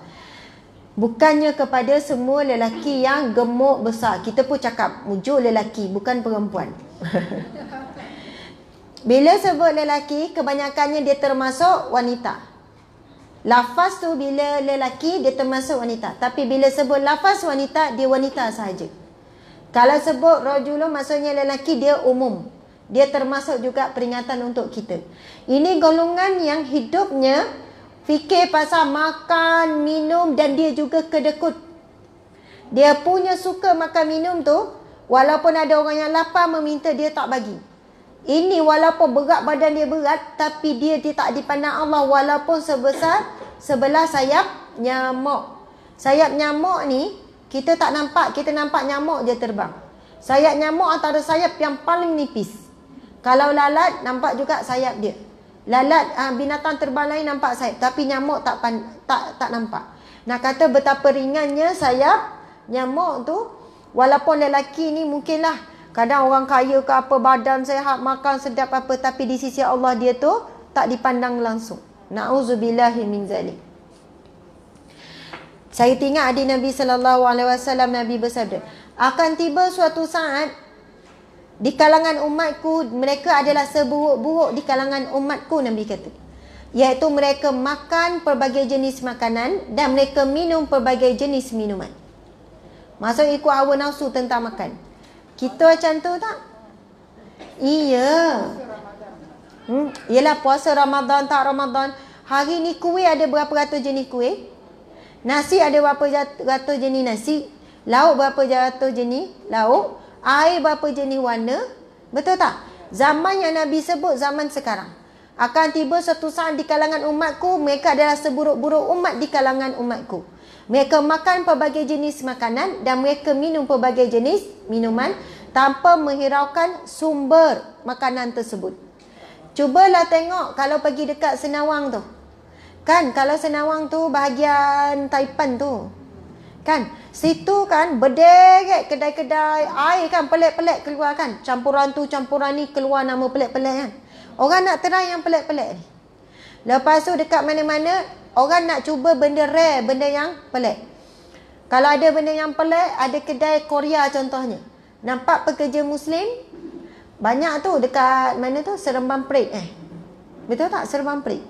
Bukannya kepada semua lelaki yang gemuk besar. Kita pun cakap mujur lelaki, bukan perempuan. bila sebut lelaki, kebanyakannya dia termasuk wanita. Lafaz tu bila lelaki, dia termasuk wanita. Tapi bila sebut lafaz wanita, dia wanita sahaja. Kalau sebut rojulun maksudnya lelaki, dia umum. Dia termasuk juga peringatan untuk kita. Ini golongan yang hidupnya Fikir pasal makan, minum dan dia juga kedekut. Dia punya suka makan minum tu walaupun ada orang yang lapar meminta dia tak bagi. Ini walaupun berat badan dia berat tapi dia, dia tak dipandang Allah walaupun sebesar sebelah sayap nyamuk. Sayap nyamuk ni kita tak nampak, kita nampak nyamuk je terbang. Sayap nyamuk antara sayap yang paling nipis. Kalau lalat nampak juga sayap dia. Lalat uh, binatang terbang lain nampak sayap tapi nyamuk tak pan, tak tak nampak. Nak kata betapa ringannya sayap nyamuk tu walaupun lelaki ni mungkinlah kadang orang kaya ke apa badan sehat makan sedap apa tapi di sisi Allah dia tu tak dipandang langsung. Nauzubillahi min zalik. Saya ingat hadis Nabi sallallahu alaihi wasallam Nabi bersabda, akan tiba suatu saat di kalangan umatku mereka adalah seburuk-buruk di kalangan umatku Nabi kata iaitu mereka makan pelbagai jenis makanan dan mereka minum pelbagai jenis minuman masuk ikut hawa nafsu tentang makan kita macam tu tak? iya hmm? ialah puasa Ramadan tak Ramadan hari ni kuih ada berapa ratus jenis kuih nasi ada berapa ratus jenis nasi lauk berapa ratus jenis lauk air berapa jenis warna betul tak zaman yang nabi sebut zaman sekarang akan tiba satu saat di kalangan umatku mereka adalah seburuk-buruk umat di kalangan umatku mereka makan pelbagai jenis makanan dan mereka minum pelbagai jenis minuman tanpa menghiraukan sumber makanan tersebut. Cubalah tengok kalau pergi dekat Senawang tu. Kan kalau Senawang tu bahagian Taipan tu, Kan? Situ kan berderet kedai-kedai air kan pelik-pelik keluar kan. Campuran tu campuran ni keluar nama pelik-pelik kan. Orang nak terang yang pelik-pelik ni. Lepas tu dekat mana-mana orang nak cuba benda rare, benda yang pelik. Kalau ada benda yang pelik, ada kedai Korea contohnya. Nampak pekerja Muslim banyak tu dekat mana tu Seremban Perit eh. Betul tak Seremban Perit?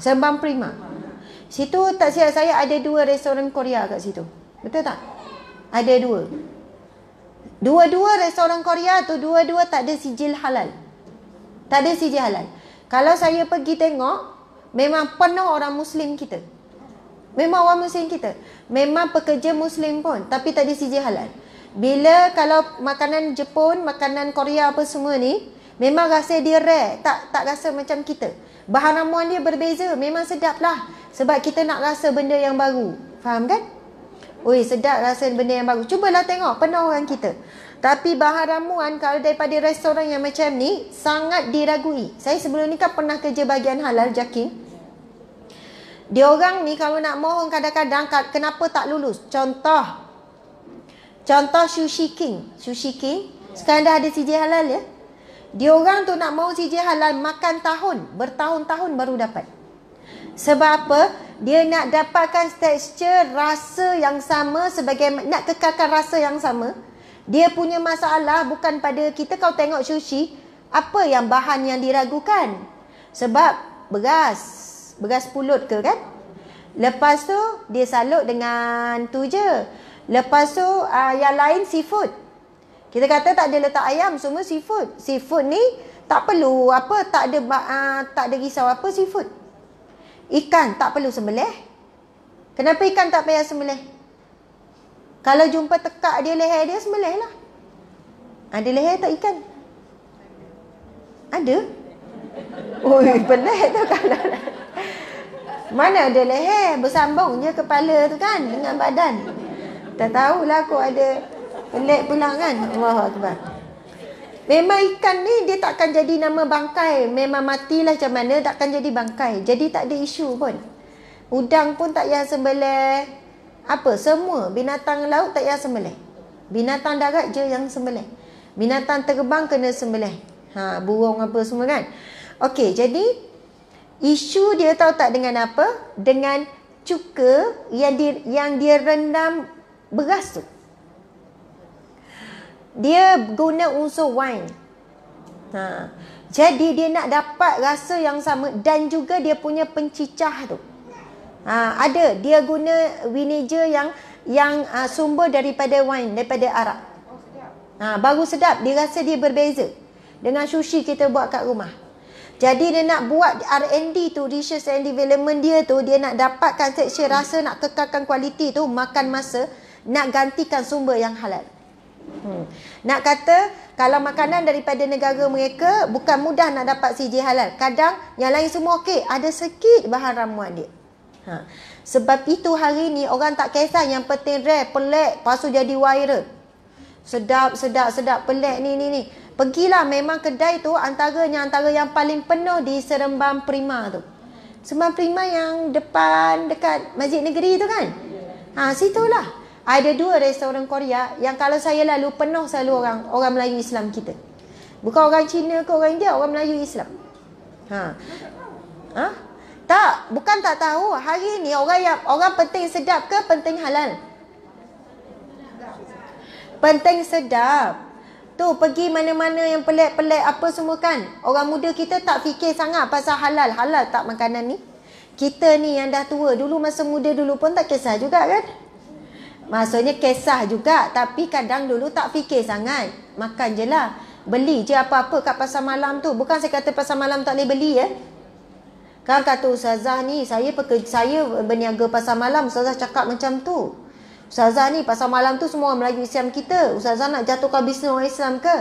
Seremban Prima. Prima. Situ tak silap saya ada dua restoran Korea kat situ. Betul tak? Ada dua. Dua-dua restoran Korea tu dua-dua tak ada sijil halal. Tak ada sijil halal. Kalau saya pergi tengok, memang penuh orang Muslim kita. Memang orang Muslim kita. Memang pekerja Muslim pun. Tapi tak ada sijil halal. Bila kalau makanan Jepun, makanan Korea apa semua ni, memang rasa dia rare. Tak tak rasa macam kita. Bahan ramuan dia berbeza Memang sedap lah Sebab kita nak rasa benda yang baru Faham kan? Ui sedap rasa benda yang baru Cubalah tengok penuh orang kita Tapi bahan ramuan kalau daripada restoran yang macam ni Sangat diragui Saya sebelum ni kan pernah kerja bagian halal Jakin dia orang ni kalau nak mohon kadang-kadang kenapa tak lulus? Contoh. Contoh Sushi King. Sushi King. Sekarang dah ada CJ halal ya. Dia orang tu nak mau CJ halal makan tahun, bertahun-tahun baru dapat. Sebab apa? Dia nak dapatkan tekstur rasa yang sama sebagai nak kekalkan rasa yang sama. Dia punya masalah bukan pada kita kau tengok sushi, apa yang bahan yang diragukan? Sebab beras, beras pulut ke kan? Lepas tu dia salut dengan tu je. Lepas tu uh, yang lain seafood. Kita kata tak ada letak ayam, semua seafood. Seafood ni tak perlu apa, tak ada uh, tak ada risau apa seafood. Ikan tak perlu sembelih. Kenapa ikan tak payah sembelih? Kalau jumpa tekak dia leher dia sembelih lah. Ada leher tak ikan? Ada. Oi, benar tu kan? Mana ada leher bersambung je kepala tu kan dengan badan. Tak tahulah aku ada Pelik pula kan Allah Akbar Memang ikan ni dia takkan jadi nama bangkai Memang matilah macam mana takkan jadi bangkai Jadi tak ada isu pun Udang pun tak payah sembelih Apa semua binatang laut tak payah sembelih Binatang darat je yang sembelih Binatang terbang kena sembelih ha, Burung apa semua kan Okey jadi Isu dia tahu tak dengan apa Dengan cuka yang, di, yang dia rendam beras tu dia guna unsur wine. Ha. Jadi dia nak dapat rasa yang sama dan juga dia punya pencicah tu. Ha, ada dia guna vinegar yang yang uh, sumber daripada wine daripada arak. Ha, baru sedap dia rasa dia berbeza dengan sushi kita buat kat rumah. Jadi dia nak buat R&D tu research and development dia tu dia nak dapatkan texture rasa nak kekalkan kualiti tu makan masa nak gantikan sumber yang halal. Hmm. Nak kata kalau makanan daripada negara mereka bukan mudah nak dapat CJ halal. Kadang yang lain semua okey, ada sikit bahan ramuan dia. Ha. Sebab itu hari ni orang tak kisah yang penting rare, pelik, lepas tu jadi viral. Sedap, sedap, sedap, pelik ni, ni, ni. Pergilah memang kedai tu yang antara yang paling penuh di Seremban Prima tu. Seremban Prima yang depan dekat Masjid Negeri tu kan? Ha, situlah. Ha, ada dua restoran Korea yang kalau saya lalu penuh selalu orang orang Melayu Islam kita. Bukan orang Cina ke orang India, orang Melayu Islam. Ha. Ha? Tak, bukan tak tahu. Hari ni orang yang orang penting sedap ke penting halal? Penting sedap. Tu pergi mana-mana yang pelik-pelik apa semua kan. Orang muda kita tak fikir sangat pasal halal. Halal tak makanan ni? Kita ni yang dah tua. Dulu masa muda dulu pun tak kisah juga kan? Maksudnya kisah juga Tapi kadang dulu tak fikir sangat Makan je lah Beli je apa-apa kat pasar malam tu Bukan saya kata pasar malam tak boleh beli ya eh? Kan kata Ustazah ni saya, pekerja, saya berniaga pasar malam Ustazah cakap macam tu Ustazah ni pasar malam tu semua orang Melayu Islam kita Ustazah nak jatuhkan bisnes orang Islam ke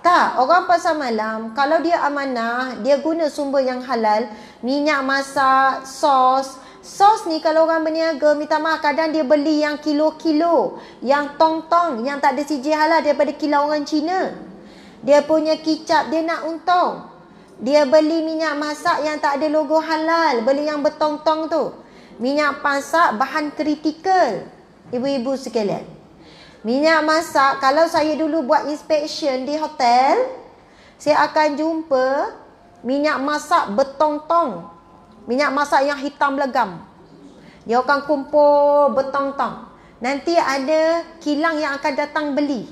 tak, orang pasar malam, kalau dia amanah, dia guna sumber yang halal, minyak masak, sos, Sos ni kalau orang berniaga minta maaf kadang dia beli yang kilo-kilo, yang tong-tong, yang tak ada CJ halal daripada kilau orang Cina. Dia punya kicap dia nak untung. Dia beli minyak masak yang tak ada logo halal, beli yang bertong-tong tu. Minyak masak bahan kritikal. Ibu-ibu sekalian. Minyak masak kalau saya dulu buat inspection di hotel, saya akan jumpa minyak masak bertong-tong Minyak masak yang hitam legam. Dia akan kumpul bertong-tong. Nanti ada kilang yang akan datang beli.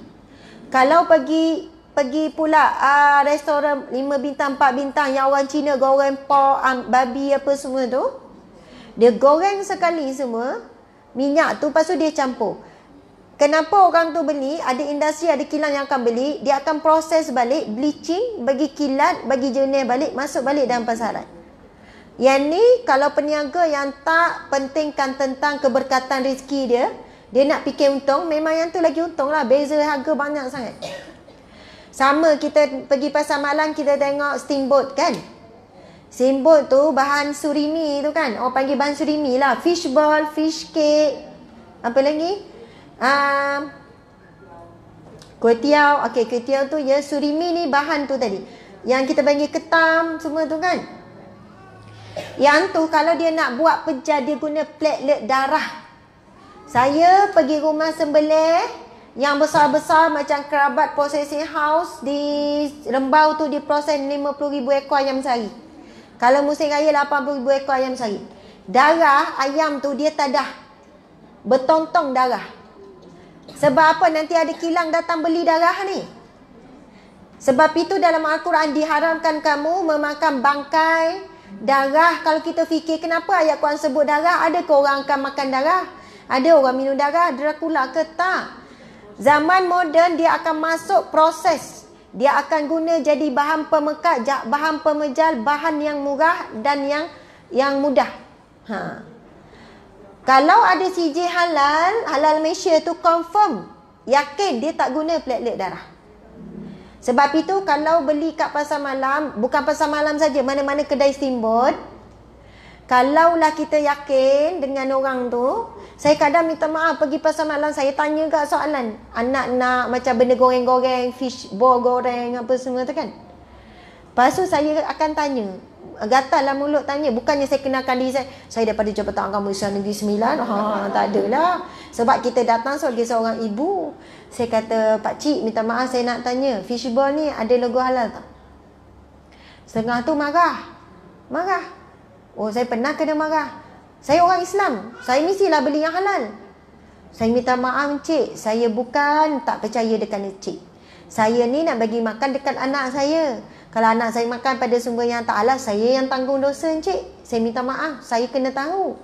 Kalau pergi pergi pula uh, restoran lima bintang, empat bintang yang orang Cina goreng pork, um, babi apa semua tu. Dia goreng sekali semua. Minyak tu lepas tu dia campur. Kenapa orang tu beli? Ada industri, ada kilang yang akan beli. Dia akan proses balik bleaching, bagi kilat, bagi jernih balik, masuk balik dalam pasaran. Yang ni kalau peniaga yang tak pentingkan tentang keberkatan rezeki dia, dia nak fikir untung, memang yang tu lagi untung lah. Beza harga banyak sangat. Sama kita pergi pasar malam, kita tengok steamboat kan? Steamboat tu bahan surimi tu kan? Orang panggil bahan surimi lah. Fish ball, fish cake. Apa lagi? Um, ah, kuetiau. Okay, kuih kuetiau tu ya. Surimi ni bahan tu tadi. Yang kita panggil ketam semua tu kan? Yang tu kalau dia nak buat pecah dia guna platelet darah. Saya pergi rumah sembelih yang besar-besar macam kerabat processing house di Rembau tu di diproses 50,000 ekor ayam sehari. Kalau musim raya 80,000 ekor ayam sehari. Darah ayam tu dia tadah. Bertontong darah. Sebab apa nanti ada kilang datang beli darah ni? Sebab itu dalam Al-Quran diharamkan kamu memakan bangkai, Darah kalau kita fikir kenapa ayat Quran sebut darah ada ke orang akan makan darah? Ada orang minum darah Dracula ke tak? Zaman moden dia akan masuk proses dia akan guna jadi bahan pemekat, bahan pemejal, bahan yang murah dan yang yang mudah. Ha. Kalau ada CJ halal, halal Malaysia tu confirm, yakin dia tak guna platelet darah. Sebab itu kalau beli kat pasar malam, bukan pasar malam saja, mana-mana kedai steamboat. Kalaulah kita yakin dengan orang tu, saya kadang minta maaf pergi pasar malam, saya tanya kat soalan. Anak nak macam benda goreng-goreng, fish ball goreng, apa semua tu kan. Lepas tu saya akan tanya, Gatal lah mulut tanya Bukannya saya kenalkan diri saya Saya daripada Jabatan Agama Islam Negeri Sembilan ha, Tak adalah sebab kita datang sebagai seorang ibu. Saya kata, Pak Cik, minta maaf saya nak tanya. Fishball ni ada logo halal tak? Setengah tu marah. Marah. Oh, saya pernah kena marah. Saya orang Islam. Saya mestilah beli yang halal. Saya minta maaf, Cik. Saya bukan tak percaya dekat Cik. Saya ni nak bagi makan dekat anak saya. Kalau anak saya makan pada sumber yang tak halal, saya yang tanggung dosa, Cik. Saya minta maaf. Saya kena tahu.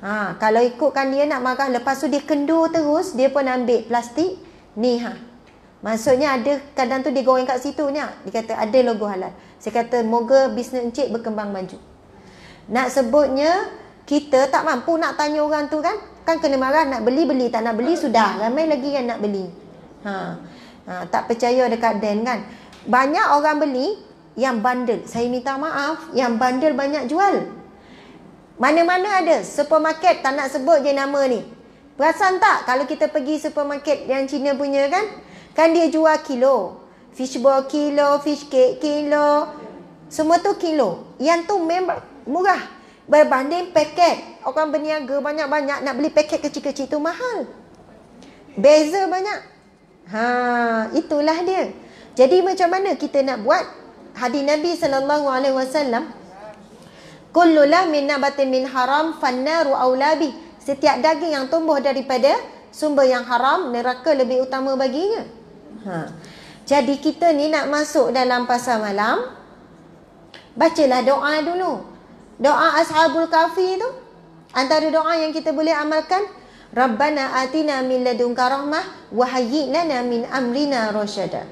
Ha, kalau ikutkan dia nak marah lepas tu dia kendur terus, dia pun ambil plastik ni ha. Maksudnya ada kadang tu dia goreng kat situ ni. Ha. Dia kata ada logo halal. Saya kata moga bisnes encik berkembang maju. Nak sebutnya kita tak mampu nak tanya orang tu kan? Kan kena marah nak beli beli tak nak beli sudah. Ramai lagi yang nak beli. Ha. ha tak percaya dekat Dan kan? Banyak orang beli yang bandel. Saya minta maaf yang bandel banyak jual. Mana-mana ada supermarket tak nak sebut je nama ni. Perasan tak kalau kita pergi supermarket yang Cina punya kan? Kan dia jual kilo. Fishball kilo, fish cake kilo. Semua tu kilo. Yang tu memang murah. Berbanding paket. Orang berniaga banyak-banyak nak beli paket kecil-kecil tu mahal. Beza banyak. Ha, itulah dia. Jadi macam mana kita nak buat? Hadis Nabi sallallahu alaihi wasallam Kullulah min nabatin min haram fannaru aulabi. Setiap daging yang tumbuh daripada sumber yang haram, neraka lebih utama baginya. Ha. Jadi kita ni nak masuk dalam pasar malam, bacalah doa dulu. Doa Ashabul Kafi tu. Antara doa yang kita boleh amalkan, Rabbana atina min ladunka rahmah wa lana min amrina rashada.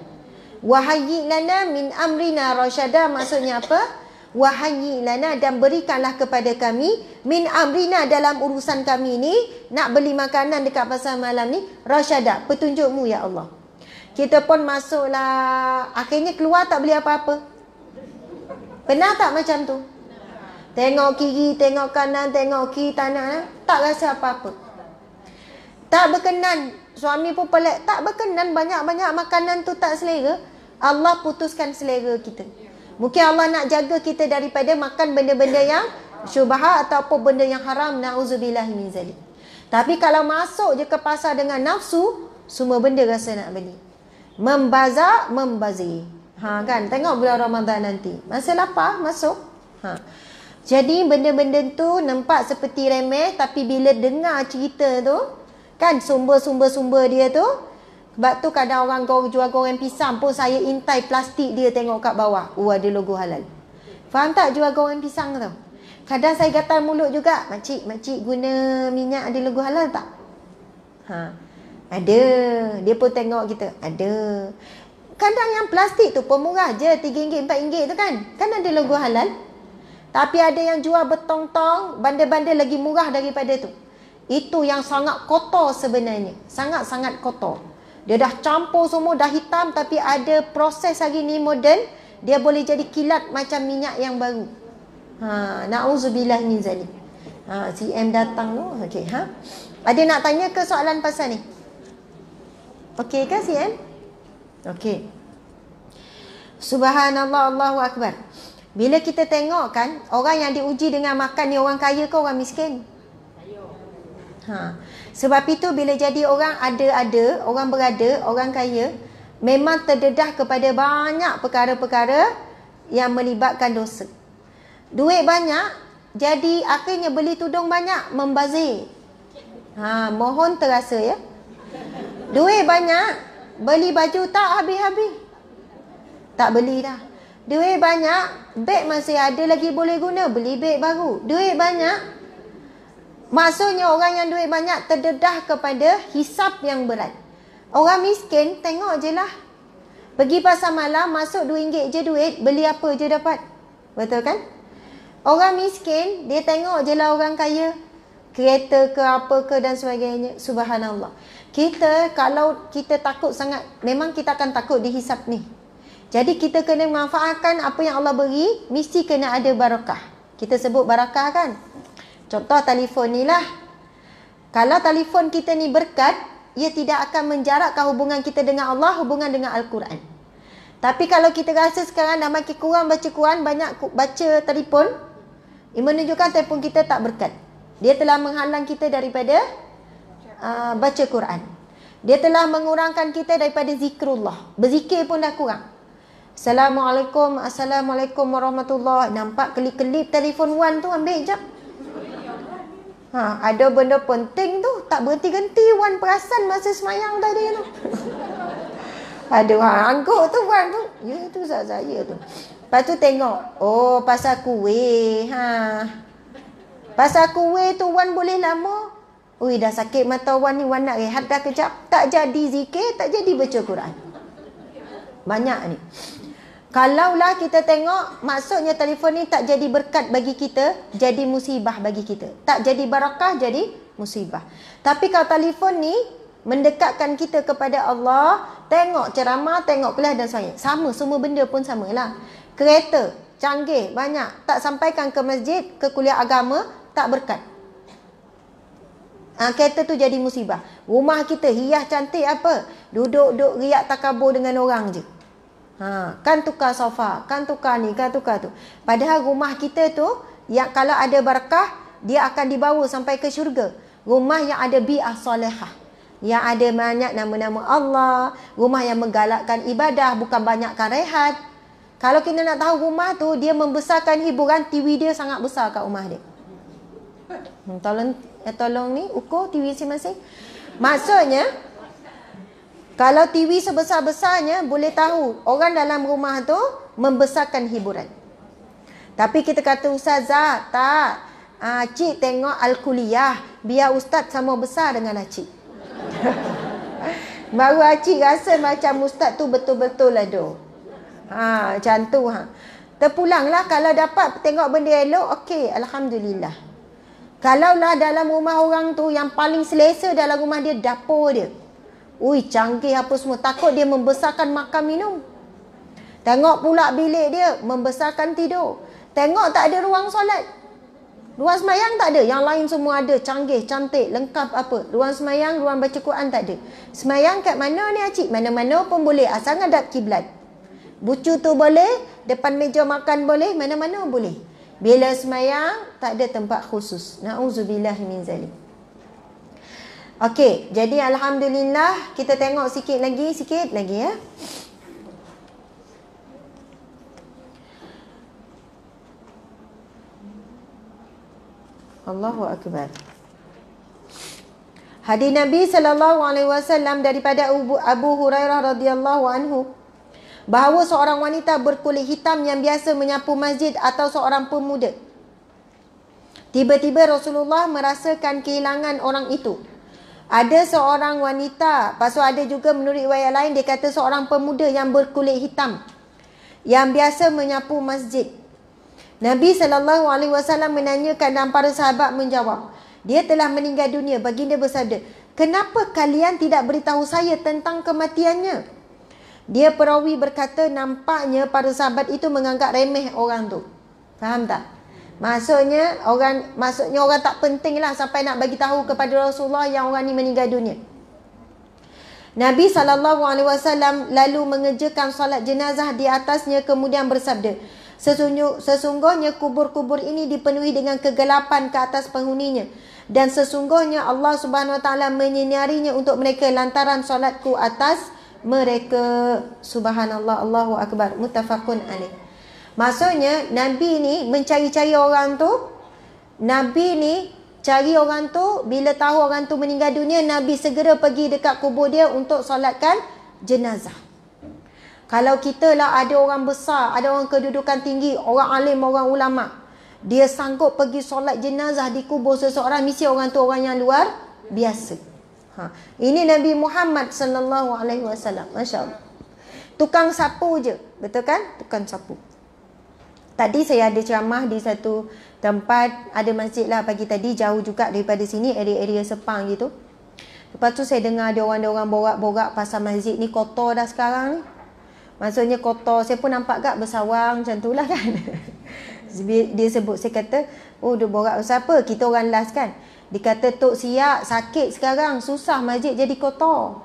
Wa lana min amrina rashada maksudnya apa? wahai lana dan berikanlah kepada kami min amrina dalam urusan kami ni nak beli makanan dekat pasar malam ni rasyada petunjukmu ya Allah kita pun masuklah akhirnya keluar tak beli apa-apa pernah tak macam tu tengok kiri tengok kanan tengok kiri tanah eh? tak rasa apa-apa tak berkenan suami pun pelik tak berkenan banyak-banyak makanan tu tak selera Allah putuskan selera kita yeah. Mungkin Allah nak jaga kita daripada makan benda-benda yang atau apa benda yang haram naudzubillah min Tapi kalau masuk je ke pasar dengan nafsu, semua benda rasa nak beli. Membazak, membazir. Ha kan, tengok bulan Ramadan nanti. Masa lapar masuk. Ha. Jadi benda-benda tu nampak seperti remeh tapi bila dengar cerita tu, kan sumber-sumber-sumber dia tu, sebab tu kadang orang go, jual goreng pisang pun saya intai plastik dia tengok kat bawah. Oh ada logo halal. Faham tak jual goreng pisang tu? Kadang saya gatal mulut juga. Makcik, makcik guna minyak ada logo halal tak? Ha. Ada. Dia pun tengok kita. Ada. Kadang yang plastik tu pun murah je. RM3, RM4 tu kan. Kan ada logo halal. Tapi ada yang jual betong-tong. Benda-benda lagi murah daripada tu. Itu yang sangat kotor sebenarnya. Sangat-sangat kotor. Dia dah campur semua dah hitam tapi ada proses lagi ni moden, dia boleh jadi kilat macam minyak yang baru. Ha, nauzubillah min zalik. Ha, CM datang tu. okay ha. Ada nak tanya ke soalan pasal ni? Okey ke CM? Okey. Subhanallah Allahu Akbar. Bila kita tengok kan, orang yang diuji dengan makan ni orang kaya ke orang miskin? Kaya. Ha. Sebab itu bila jadi orang ada-ada, orang berada, orang kaya, memang terdedah kepada banyak perkara-perkara yang melibatkan dosa. Duit banyak, jadi akhirnya beli tudung banyak, membazir. Ha, mohon terasa ya. Duit banyak, beli baju tak habis-habis. Tak beli dah. Duit banyak, beg masih ada lagi boleh guna, beli beg baru. Duit banyak, Maksudnya orang yang duit banyak terdedah kepada hisap yang berat. Orang miskin tengok je lah. Pergi pasar malam masuk RM2 je duit beli apa je dapat. Betul kan? Orang miskin dia tengok je lah orang kaya. Kereta ke apa ke dan sebagainya. Subhanallah. Kita kalau kita takut sangat memang kita akan takut dihisap ni. Jadi kita kena manfaatkan apa yang Allah beri mesti kena ada barakah. Kita sebut barakah kan? Contoh telefon ni lah. Kalau telefon kita ni berkat, ia tidak akan menjarakkan hubungan kita dengan Allah, hubungan dengan Al-Quran. Tapi kalau kita rasa sekarang dah makin kurang baca Quran, banyak baca telefon, ia menunjukkan telefon kita tak berkat. Dia telah menghalang kita daripada uh, baca Quran. Dia telah mengurangkan kita daripada zikrullah. Berzikir pun dah kurang. Assalamualaikum, Assalamualaikum warahmatullahi Nampak kelip-kelip telefon one tu ambil jap. Ha, ada benda penting tu tak berhenti-henti Wan perasan masa semayang tadi tu. Ada ha, orang angkuh tu Wan tu. Ya, tu zat saya tu. Lepas tu tengok. Oh, pasal kuih. Ha. Pasal kuih tu Wan boleh lama. Ui, dah sakit mata Wan ni. Wan nak rehat dah kejap. Tak jadi zikir, tak jadi baca Quran. Banyak ni. Kalaulah kita tengok maksudnya telefon ni tak jadi berkat bagi kita, jadi musibah bagi kita. Tak jadi barakah jadi musibah. Tapi kalau telefon ni mendekatkan kita kepada Allah, tengok ceramah, tengok kuliah dan sebagainya. Sama semua benda pun samalah. Kereta canggih banyak, tak sampaikan ke masjid, ke kuliah agama, tak berkat. Ha, kereta tu jadi musibah. Rumah kita hias cantik apa? Duduk-duk riak takabur dengan orang je. Ha, kan tukar sofa, kan tukar ni, kan tukar tu. Padahal rumah kita tu, yang kalau ada berkah, dia akan dibawa sampai ke syurga. Rumah yang ada bi'ah solehah. Yang ada banyak nama-nama Allah. Rumah yang menggalakkan ibadah, bukan banyak rehat. Kalau kita nak tahu rumah tu, dia membesarkan hiburan, TV dia sangat besar kat rumah dia. Hmm, tolong, eh, tolong ni, ukur TV masing-masing. Maksudnya, kalau TV sebesar-besarnya boleh tahu orang dalam rumah tu membesarkan hiburan. Tapi kita kata ustazah, tak. Ah cik tengok al-kuliah, biar ustaz sama besar dengan acik. Baru acik rasa macam ustaz tu betul-betul lah doh. Ha, macam tu ha. Terpulanglah kalau dapat tengok benda elok, okey, alhamdulillah. Kalaulah dalam rumah orang tu yang paling selesa dalam rumah dia dapur dia. Ui canggih apa semua Takut dia membesarkan makan minum Tengok pula bilik dia Membesarkan tidur Tengok tak ada ruang solat Ruang semayang tak ada Yang lain semua ada Canggih, cantik, lengkap apa Ruang semayang, ruang baca Quran tak ada Semayang kat mana ni acik? Mana-mana pun boleh Asal ngadap kiblat Bucu tu boleh Depan meja makan boleh Mana-mana boleh Bila semayang Tak ada tempat khusus Na'udzubillahiminzalim Okey, jadi alhamdulillah kita tengok sikit lagi sikit lagi ya. Allahu akbar. Hadis Nabi sallallahu alaihi wasallam daripada Abu Hurairah radhiyallahu anhu bahawa seorang wanita berkulit hitam yang biasa menyapu masjid atau seorang pemuda. Tiba-tiba Rasulullah merasakan kehilangan orang itu. Ada seorang wanita, pasal ada juga menurut riwayat lain, dia kata seorang pemuda yang berkulit hitam. Yang biasa menyapu masjid. Nabi SAW menanyakan dan para sahabat menjawab. Dia telah meninggal dunia. Baginda bersabda. Kenapa kalian tidak beritahu saya tentang kematiannya? Dia perawi berkata nampaknya para sahabat itu menganggap remeh orang tu. Faham tak? Maksudnya orang maksudnya orang tak pentinglah sampai nak bagi tahu kepada Rasulullah yang orang ni meninggal dunia. Nabi sallallahu alaihi wasallam lalu mengerjakan solat jenazah di atasnya kemudian bersabda, sesungguhnya kubur-kubur ini dipenuhi dengan kegelapan ke atas penghuninya dan sesungguhnya Allah Subhanahu wa taala menyinarinya untuk mereka lantaran solatku atas mereka. Subhanallah, Allahu akbar. Muttafaqun alaihi. Maksudnya Nabi ni mencari-cari orang tu Nabi ni cari orang tu Bila tahu orang tu meninggal dunia Nabi segera pergi dekat kubur dia Untuk solatkan jenazah Kalau kita lah ada orang besar Ada orang kedudukan tinggi Orang alim, orang ulama Dia sanggup pergi solat jenazah di kubur seseorang Mesti orang tu orang yang luar Biasa ha. Ini Nabi Muhammad SAW Masya Allah Tukang sapu je Betul kan? Tukang sapu tadi saya ada ceramah di satu tempat ada masjid lah pagi tadi jauh juga daripada sini area-area Sepang gitu. Lepas tu saya dengar ada orang-orang borak-borak pasal masjid ni kotor dah sekarang ni. Maksudnya kotor. Saya pun nampak gak bersawang macam tu lah kan. dia sebut saya kata, oh dia borak pasal apa? Kita orang last kan. Dia kata Tok Siak sakit sekarang. Susah masjid jadi kotor.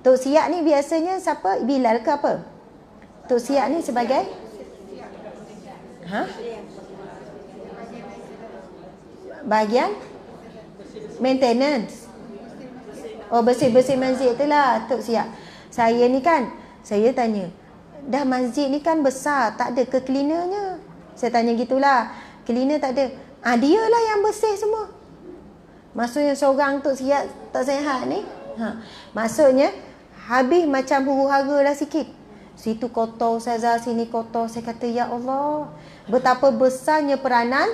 Tok Siak ni biasanya siapa? Bilal ke apa? Tok Siak ni sebagai Ha? Bahagian? Maintenance. Oh, bersih-bersih masjid tu lah, Tok Siap. Saya ni kan, saya tanya, dah masjid ni kan besar, tak ada ke cleanernya? Saya tanya gitulah. Cleaner tak ada. Ah, dia lah yang bersih semua. Maksudnya seorang tu Siap tak sehat ni. Ha. Maksudnya, habis macam huru-hara lah sikit. Situ kotor, saya sini kotor. Saya kata, Ya Allah betapa besarnya peranan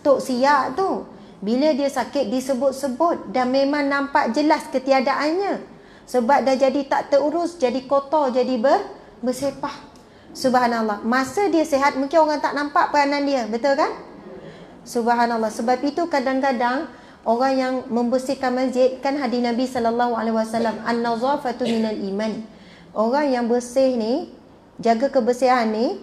Tok Siak tu. Bila dia sakit disebut-sebut dan memang nampak jelas ketiadaannya. Sebab dah jadi tak terurus, jadi kotor, jadi ber bersepah. Subhanallah. Masa dia sehat mungkin orang tak nampak peranan dia, betul kan? Subhanallah. Sebab itu kadang-kadang orang yang membersihkan masjid kan hadi Nabi sallallahu alaihi wasallam an-nazafatu minal iman. Orang yang bersih ni jaga kebersihan ni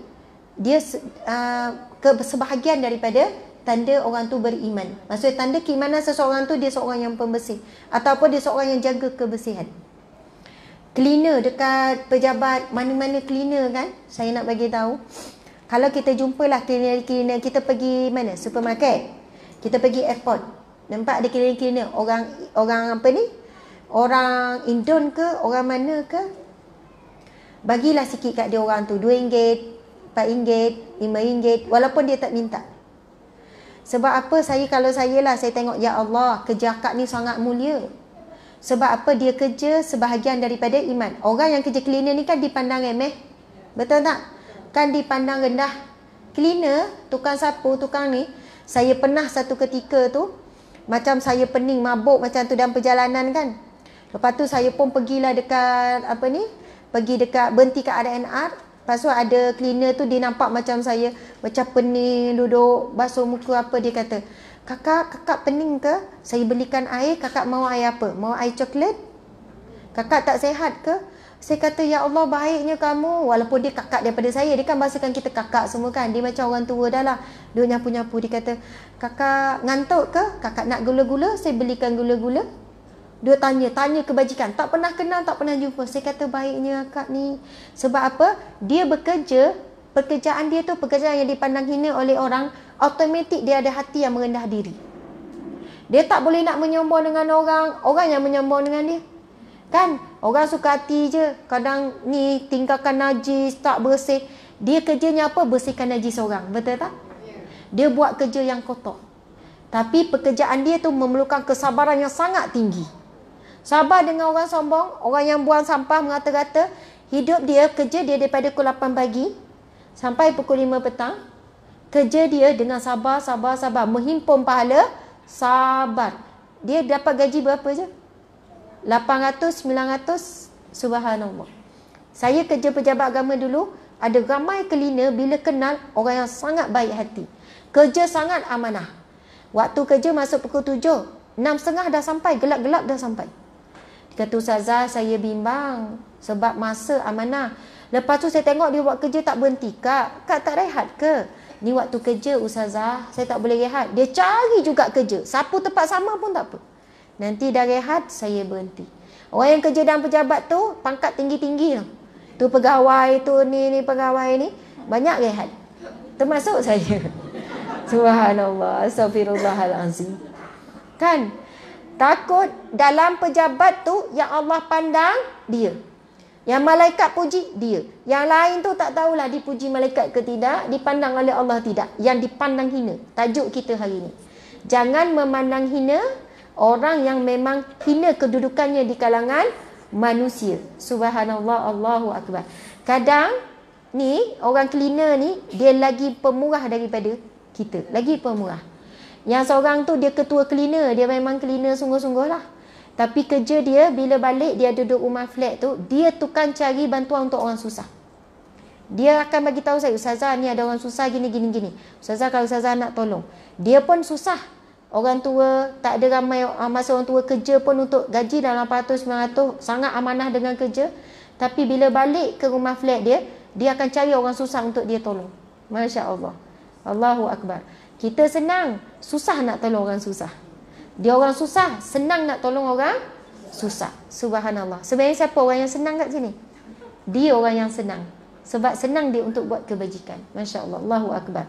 dia uh, ke sebahagian daripada tanda orang tu beriman. Maksudnya tanda keimanan seseorang tu dia seorang yang pembersih ataupun dia seorang yang jaga kebersihan. Cleaner dekat pejabat mana-mana cleaner kan? Saya nak bagi tahu. Kalau kita jumpalah cleaner-cleaner kita pergi mana? Supermarket. Kita pergi airport. Nampak ada cleaner-cleaner orang orang apa ni? Orang Indon ke orang mana ke? Bagilah sikit kat dia orang tu RM2, RM4, RM5 walaupun dia tak minta. Sebab apa saya kalau saya lah saya tengok ya Allah kerja akak ni sangat mulia. Sebab apa dia kerja sebahagian daripada iman. Orang yang kerja cleaner ni kan dipandang remeh. Betul tak? Kan dipandang rendah. Cleaner, tukang sapu, tukang ni. Saya pernah satu ketika tu. Macam saya pening, mabuk macam tu dalam perjalanan kan. Lepas tu saya pun pergilah dekat apa ni. Pergi dekat, berhenti kat RNR. Lepas tu ada cleaner tu dia nampak macam saya macam pening duduk basuh muka apa dia kata. Kakak, kakak pening ke? Saya belikan air, kakak mau air apa? Mau air coklat? Kakak tak sehat ke? Saya kata, Ya Allah baiknya kamu. Walaupun dia kakak daripada saya. Dia kan bahasakan kita kakak semua kan. Dia macam orang tua dah lah. Dia nyapu-nyapu. Dia kata, kakak ngantuk ke? Kakak nak gula-gula? Saya belikan gula-gula. Dia tanya, tanya kebajikan. Tak pernah kenal, tak pernah jumpa. Saya kata baiknya akak ni. Sebab apa? Dia bekerja, pekerjaan dia tu pekerjaan yang dipandang hina oleh orang. Automatik dia ada hati yang merendah diri. Dia tak boleh nak menyombong dengan orang. Orang yang menyombong dengan dia. Kan? Orang suka hati je. Kadang ni tinggalkan najis, tak bersih. Dia kerjanya apa? Bersihkan najis orang. Betul tak? Dia buat kerja yang kotor. Tapi pekerjaan dia tu memerlukan kesabaran yang sangat tinggi. Sabar dengan orang sombong, orang yang buang sampah mengata-kata, hidup dia kerja dia daripada pukul 8 pagi sampai pukul 5 petang. Kerja dia dengan sabar, sabar, sabar menghimpun pahala, sabar. Dia dapat gaji berapa je? 800, 900. Subhanallah. Saya kerja pejabat agama dulu, ada ramai kelina bila kenal orang yang sangat baik hati. Kerja sangat amanah. Waktu kerja masuk pukul 7. 6.30 dah sampai, gelap-gelap dah sampai. Kata Ustazah saya bimbang sebab masa amanah. Lepas tu saya tengok dia buat kerja tak berhenti kak. Kak tak rehat ke? Ni waktu kerja Ustazah saya tak boleh rehat. Dia cari juga kerja. Sapu tempat sama pun tak apa. Nanti dah rehat saya berhenti. Orang yang kerja dalam pejabat tu pangkat tinggi-tinggi tu. Tu pegawai tu ni ni pegawai ni banyak rehat. Termasuk saya. Subhanallah. Astagfirullahalazim. Kan? Takut dalam pejabat tu yang Allah pandang dia. Yang malaikat puji dia. Yang lain tu tak tahulah dipuji malaikat ke tidak, dipandang oleh Allah tidak. Yang dipandang hina. Tajuk kita hari ini. Jangan memandang hina orang yang memang hina kedudukannya di kalangan manusia. Subhanallah, Allahu Akbar. Kadang ni orang cleaner ni dia lagi pemurah daripada kita. Lagi pemurah. Yang seorang tu dia ketua cleaner, dia memang cleaner sungguh-sungguh lah. Tapi kerja dia bila balik dia duduk rumah flat tu, dia tukang cari bantuan untuk orang susah. Dia akan bagi tahu saya, Ustazah ni ada orang susah gini gini gini. Ustazah kalau Ustazah nak tolong. Dia pun susah. Orang tua tak ada ramai ah, masa orang tua kerja pun untuk gaji dalam 800 900 sangat amanah dengan kerja. Tapi bila balik ke rumah flat dia, dia akan cari orang susah untuk dia tolong. Masya-Allah. Allahu akbar. Kita senang susah nak tolong orang susah. Dia orang susah, senang nak tolong orang susah. Subhanallah. Sebenarnya siapa orang yang senang kat sini? Dia orang yang senang. Sebab senang dia untuk buat kebajikan. Masya Allah. Allahu Akbar.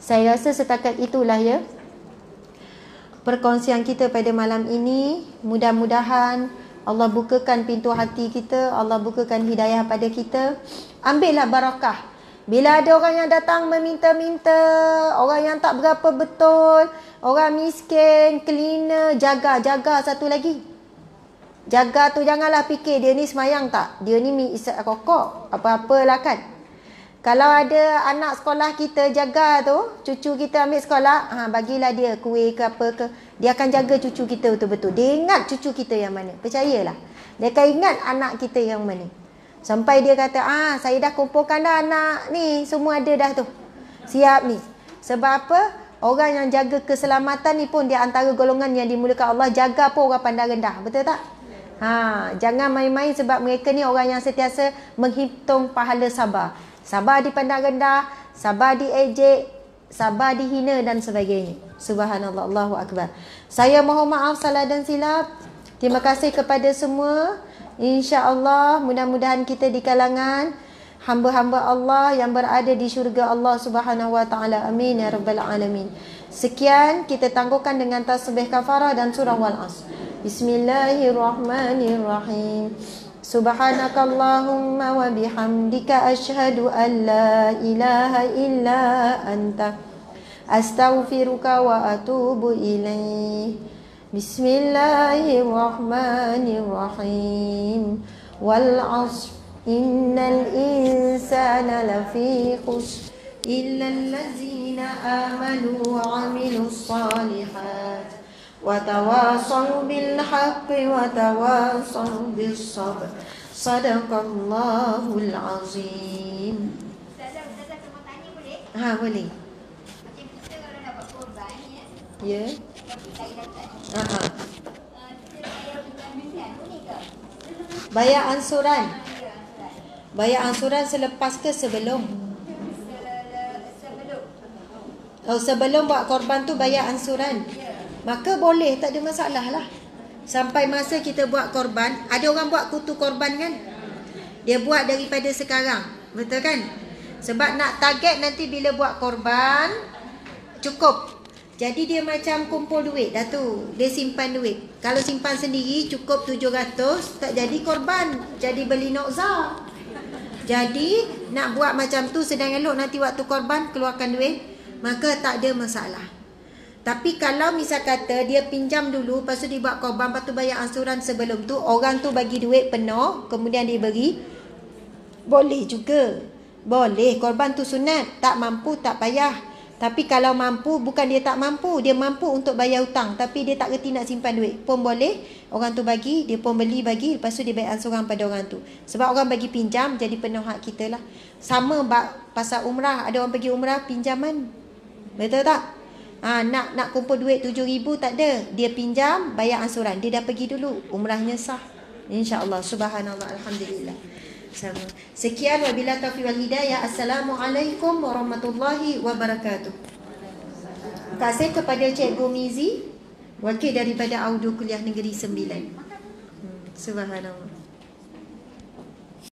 Saya rasa setakat itulah ya. Perkongsian kita pada malam ini. Mudah-mudahan Allah bukakan pintu hati kita. Allah bukakan hidayah pada kita. Ambillah barakah. Bila ada orang yang datang meminta-minta, orang yang tak berapa betul, orang miskin, cleaner, jaga, jaga satu lagi. Jaga tu janganlah fikir dia ni semayang tak. Dia ni mi isat kokok, apa-apalah kan. Kalau ada anak sekolah kita jaga tu, cucu kita ambil sekolah, ha, bagilah dia kuih ke apa ke. Dia akan jaga cucu kita betul-betul. Dia ingat cucu kita yang mana. Percayalah. Dia akan ingat anak kita yang mana. Sampai dia kata, ah saya dah kumpulkan dah anak ni. Semua ada dah tu. Siap ni. Sebab apa? Orang yang jaga keselamatan ni pun dia antara golongan yang dimulakan Allah. Jaga pun orang pandang rendah. Betul tak? Ha, jangan main-main sebab mereka ni orang yang sentiasa menghitung pahala sabar. Sabar dipandang rendah, sabar diejek, sabar dihina dan sebagainya. Subhanallah, Allahu Akbar. Saya mohon maaf salah dan silap. Terima kasih kepada semua. InsyaAllah mudah-mudahan kita di kalangan hamba-hamba Allah yang berada di syurga Allah Subhanahu wa taala. Amin ya rabbal alamin. Sekian kita tangguhkan dengan tasbih kafarah dan surah al as Bismillahirrahmanirrahim. Subhanakallahumma wa bihamdika ashhadu an la ilaha illa anta astaghfiruka wa atubu ilaihi. بسم الله الرحمن الرحيم والعصر إن الإنسان لفي خسر إلا الذين آمنوا وعملوا الصالحات وتواصوا بالحق وتواصوا بالصبر صدق الله العظيم Ha boleh Ya yeah. Uh-huh. Bayar ansuran. Bayar ansuran selepas ke sebelum? Sebelum. Oh, sebelum buat korban tu bayar ansuran. Maka boleh, tak ada masalah lah. Sampai masa kita buat korban, ada orang buat kutu korban kan? Dia buat daripada sekarang. Betul kan? Sebab nak target nanti bila buat korban, Cukup. Jadi dia macam kumpul duit dah tu. Dia simpan duit. Kalau simpan sendiri cukup 700 tak jadi korban. Jadi beli noqza. Jadi nak buat macam tu sedang elok nanti waktu korban keluarkan duit. Maka tak ada masalah. Tapi kalau misal kata dia pinjam dulu lepas tu dibuat korban lepas tu bayar ansuran sebelum tu orang tu bagi duit penuh kemudian dia beri boleh juga. Boleh korban tu sunat tak mampu tak payah. Tapi kalau mampu bukan dia tak mampu, dia mampu untuk bayar hutang tapi dia tak reti nak simpan duit. Pun boleh orang tu bagi, dia pun beli bagi lepas tu dia bayar seorang pada orang tu. Sebab orang bagi pinjam jadi penuh hak kita lah. Sama bak, pasal umrah, ada orang pergi umrah pinjaman. Betul tak? Ha, nak nak kumpul duit 7000 tak ada. Dia pinjam bayar ansuran. Dia dah pergi dulu umrahnya sah. Insya-Allah subhanallah alhamdulillah bersama. Sekian wabila taufiq wal hidayah. Assalamualaikum warahmatullahi wabarakatuh. Terima kasih kepada Cikgu Mizi, wakil daripada Audio Kuliah Negeri 9. Hmm, Subhanallah.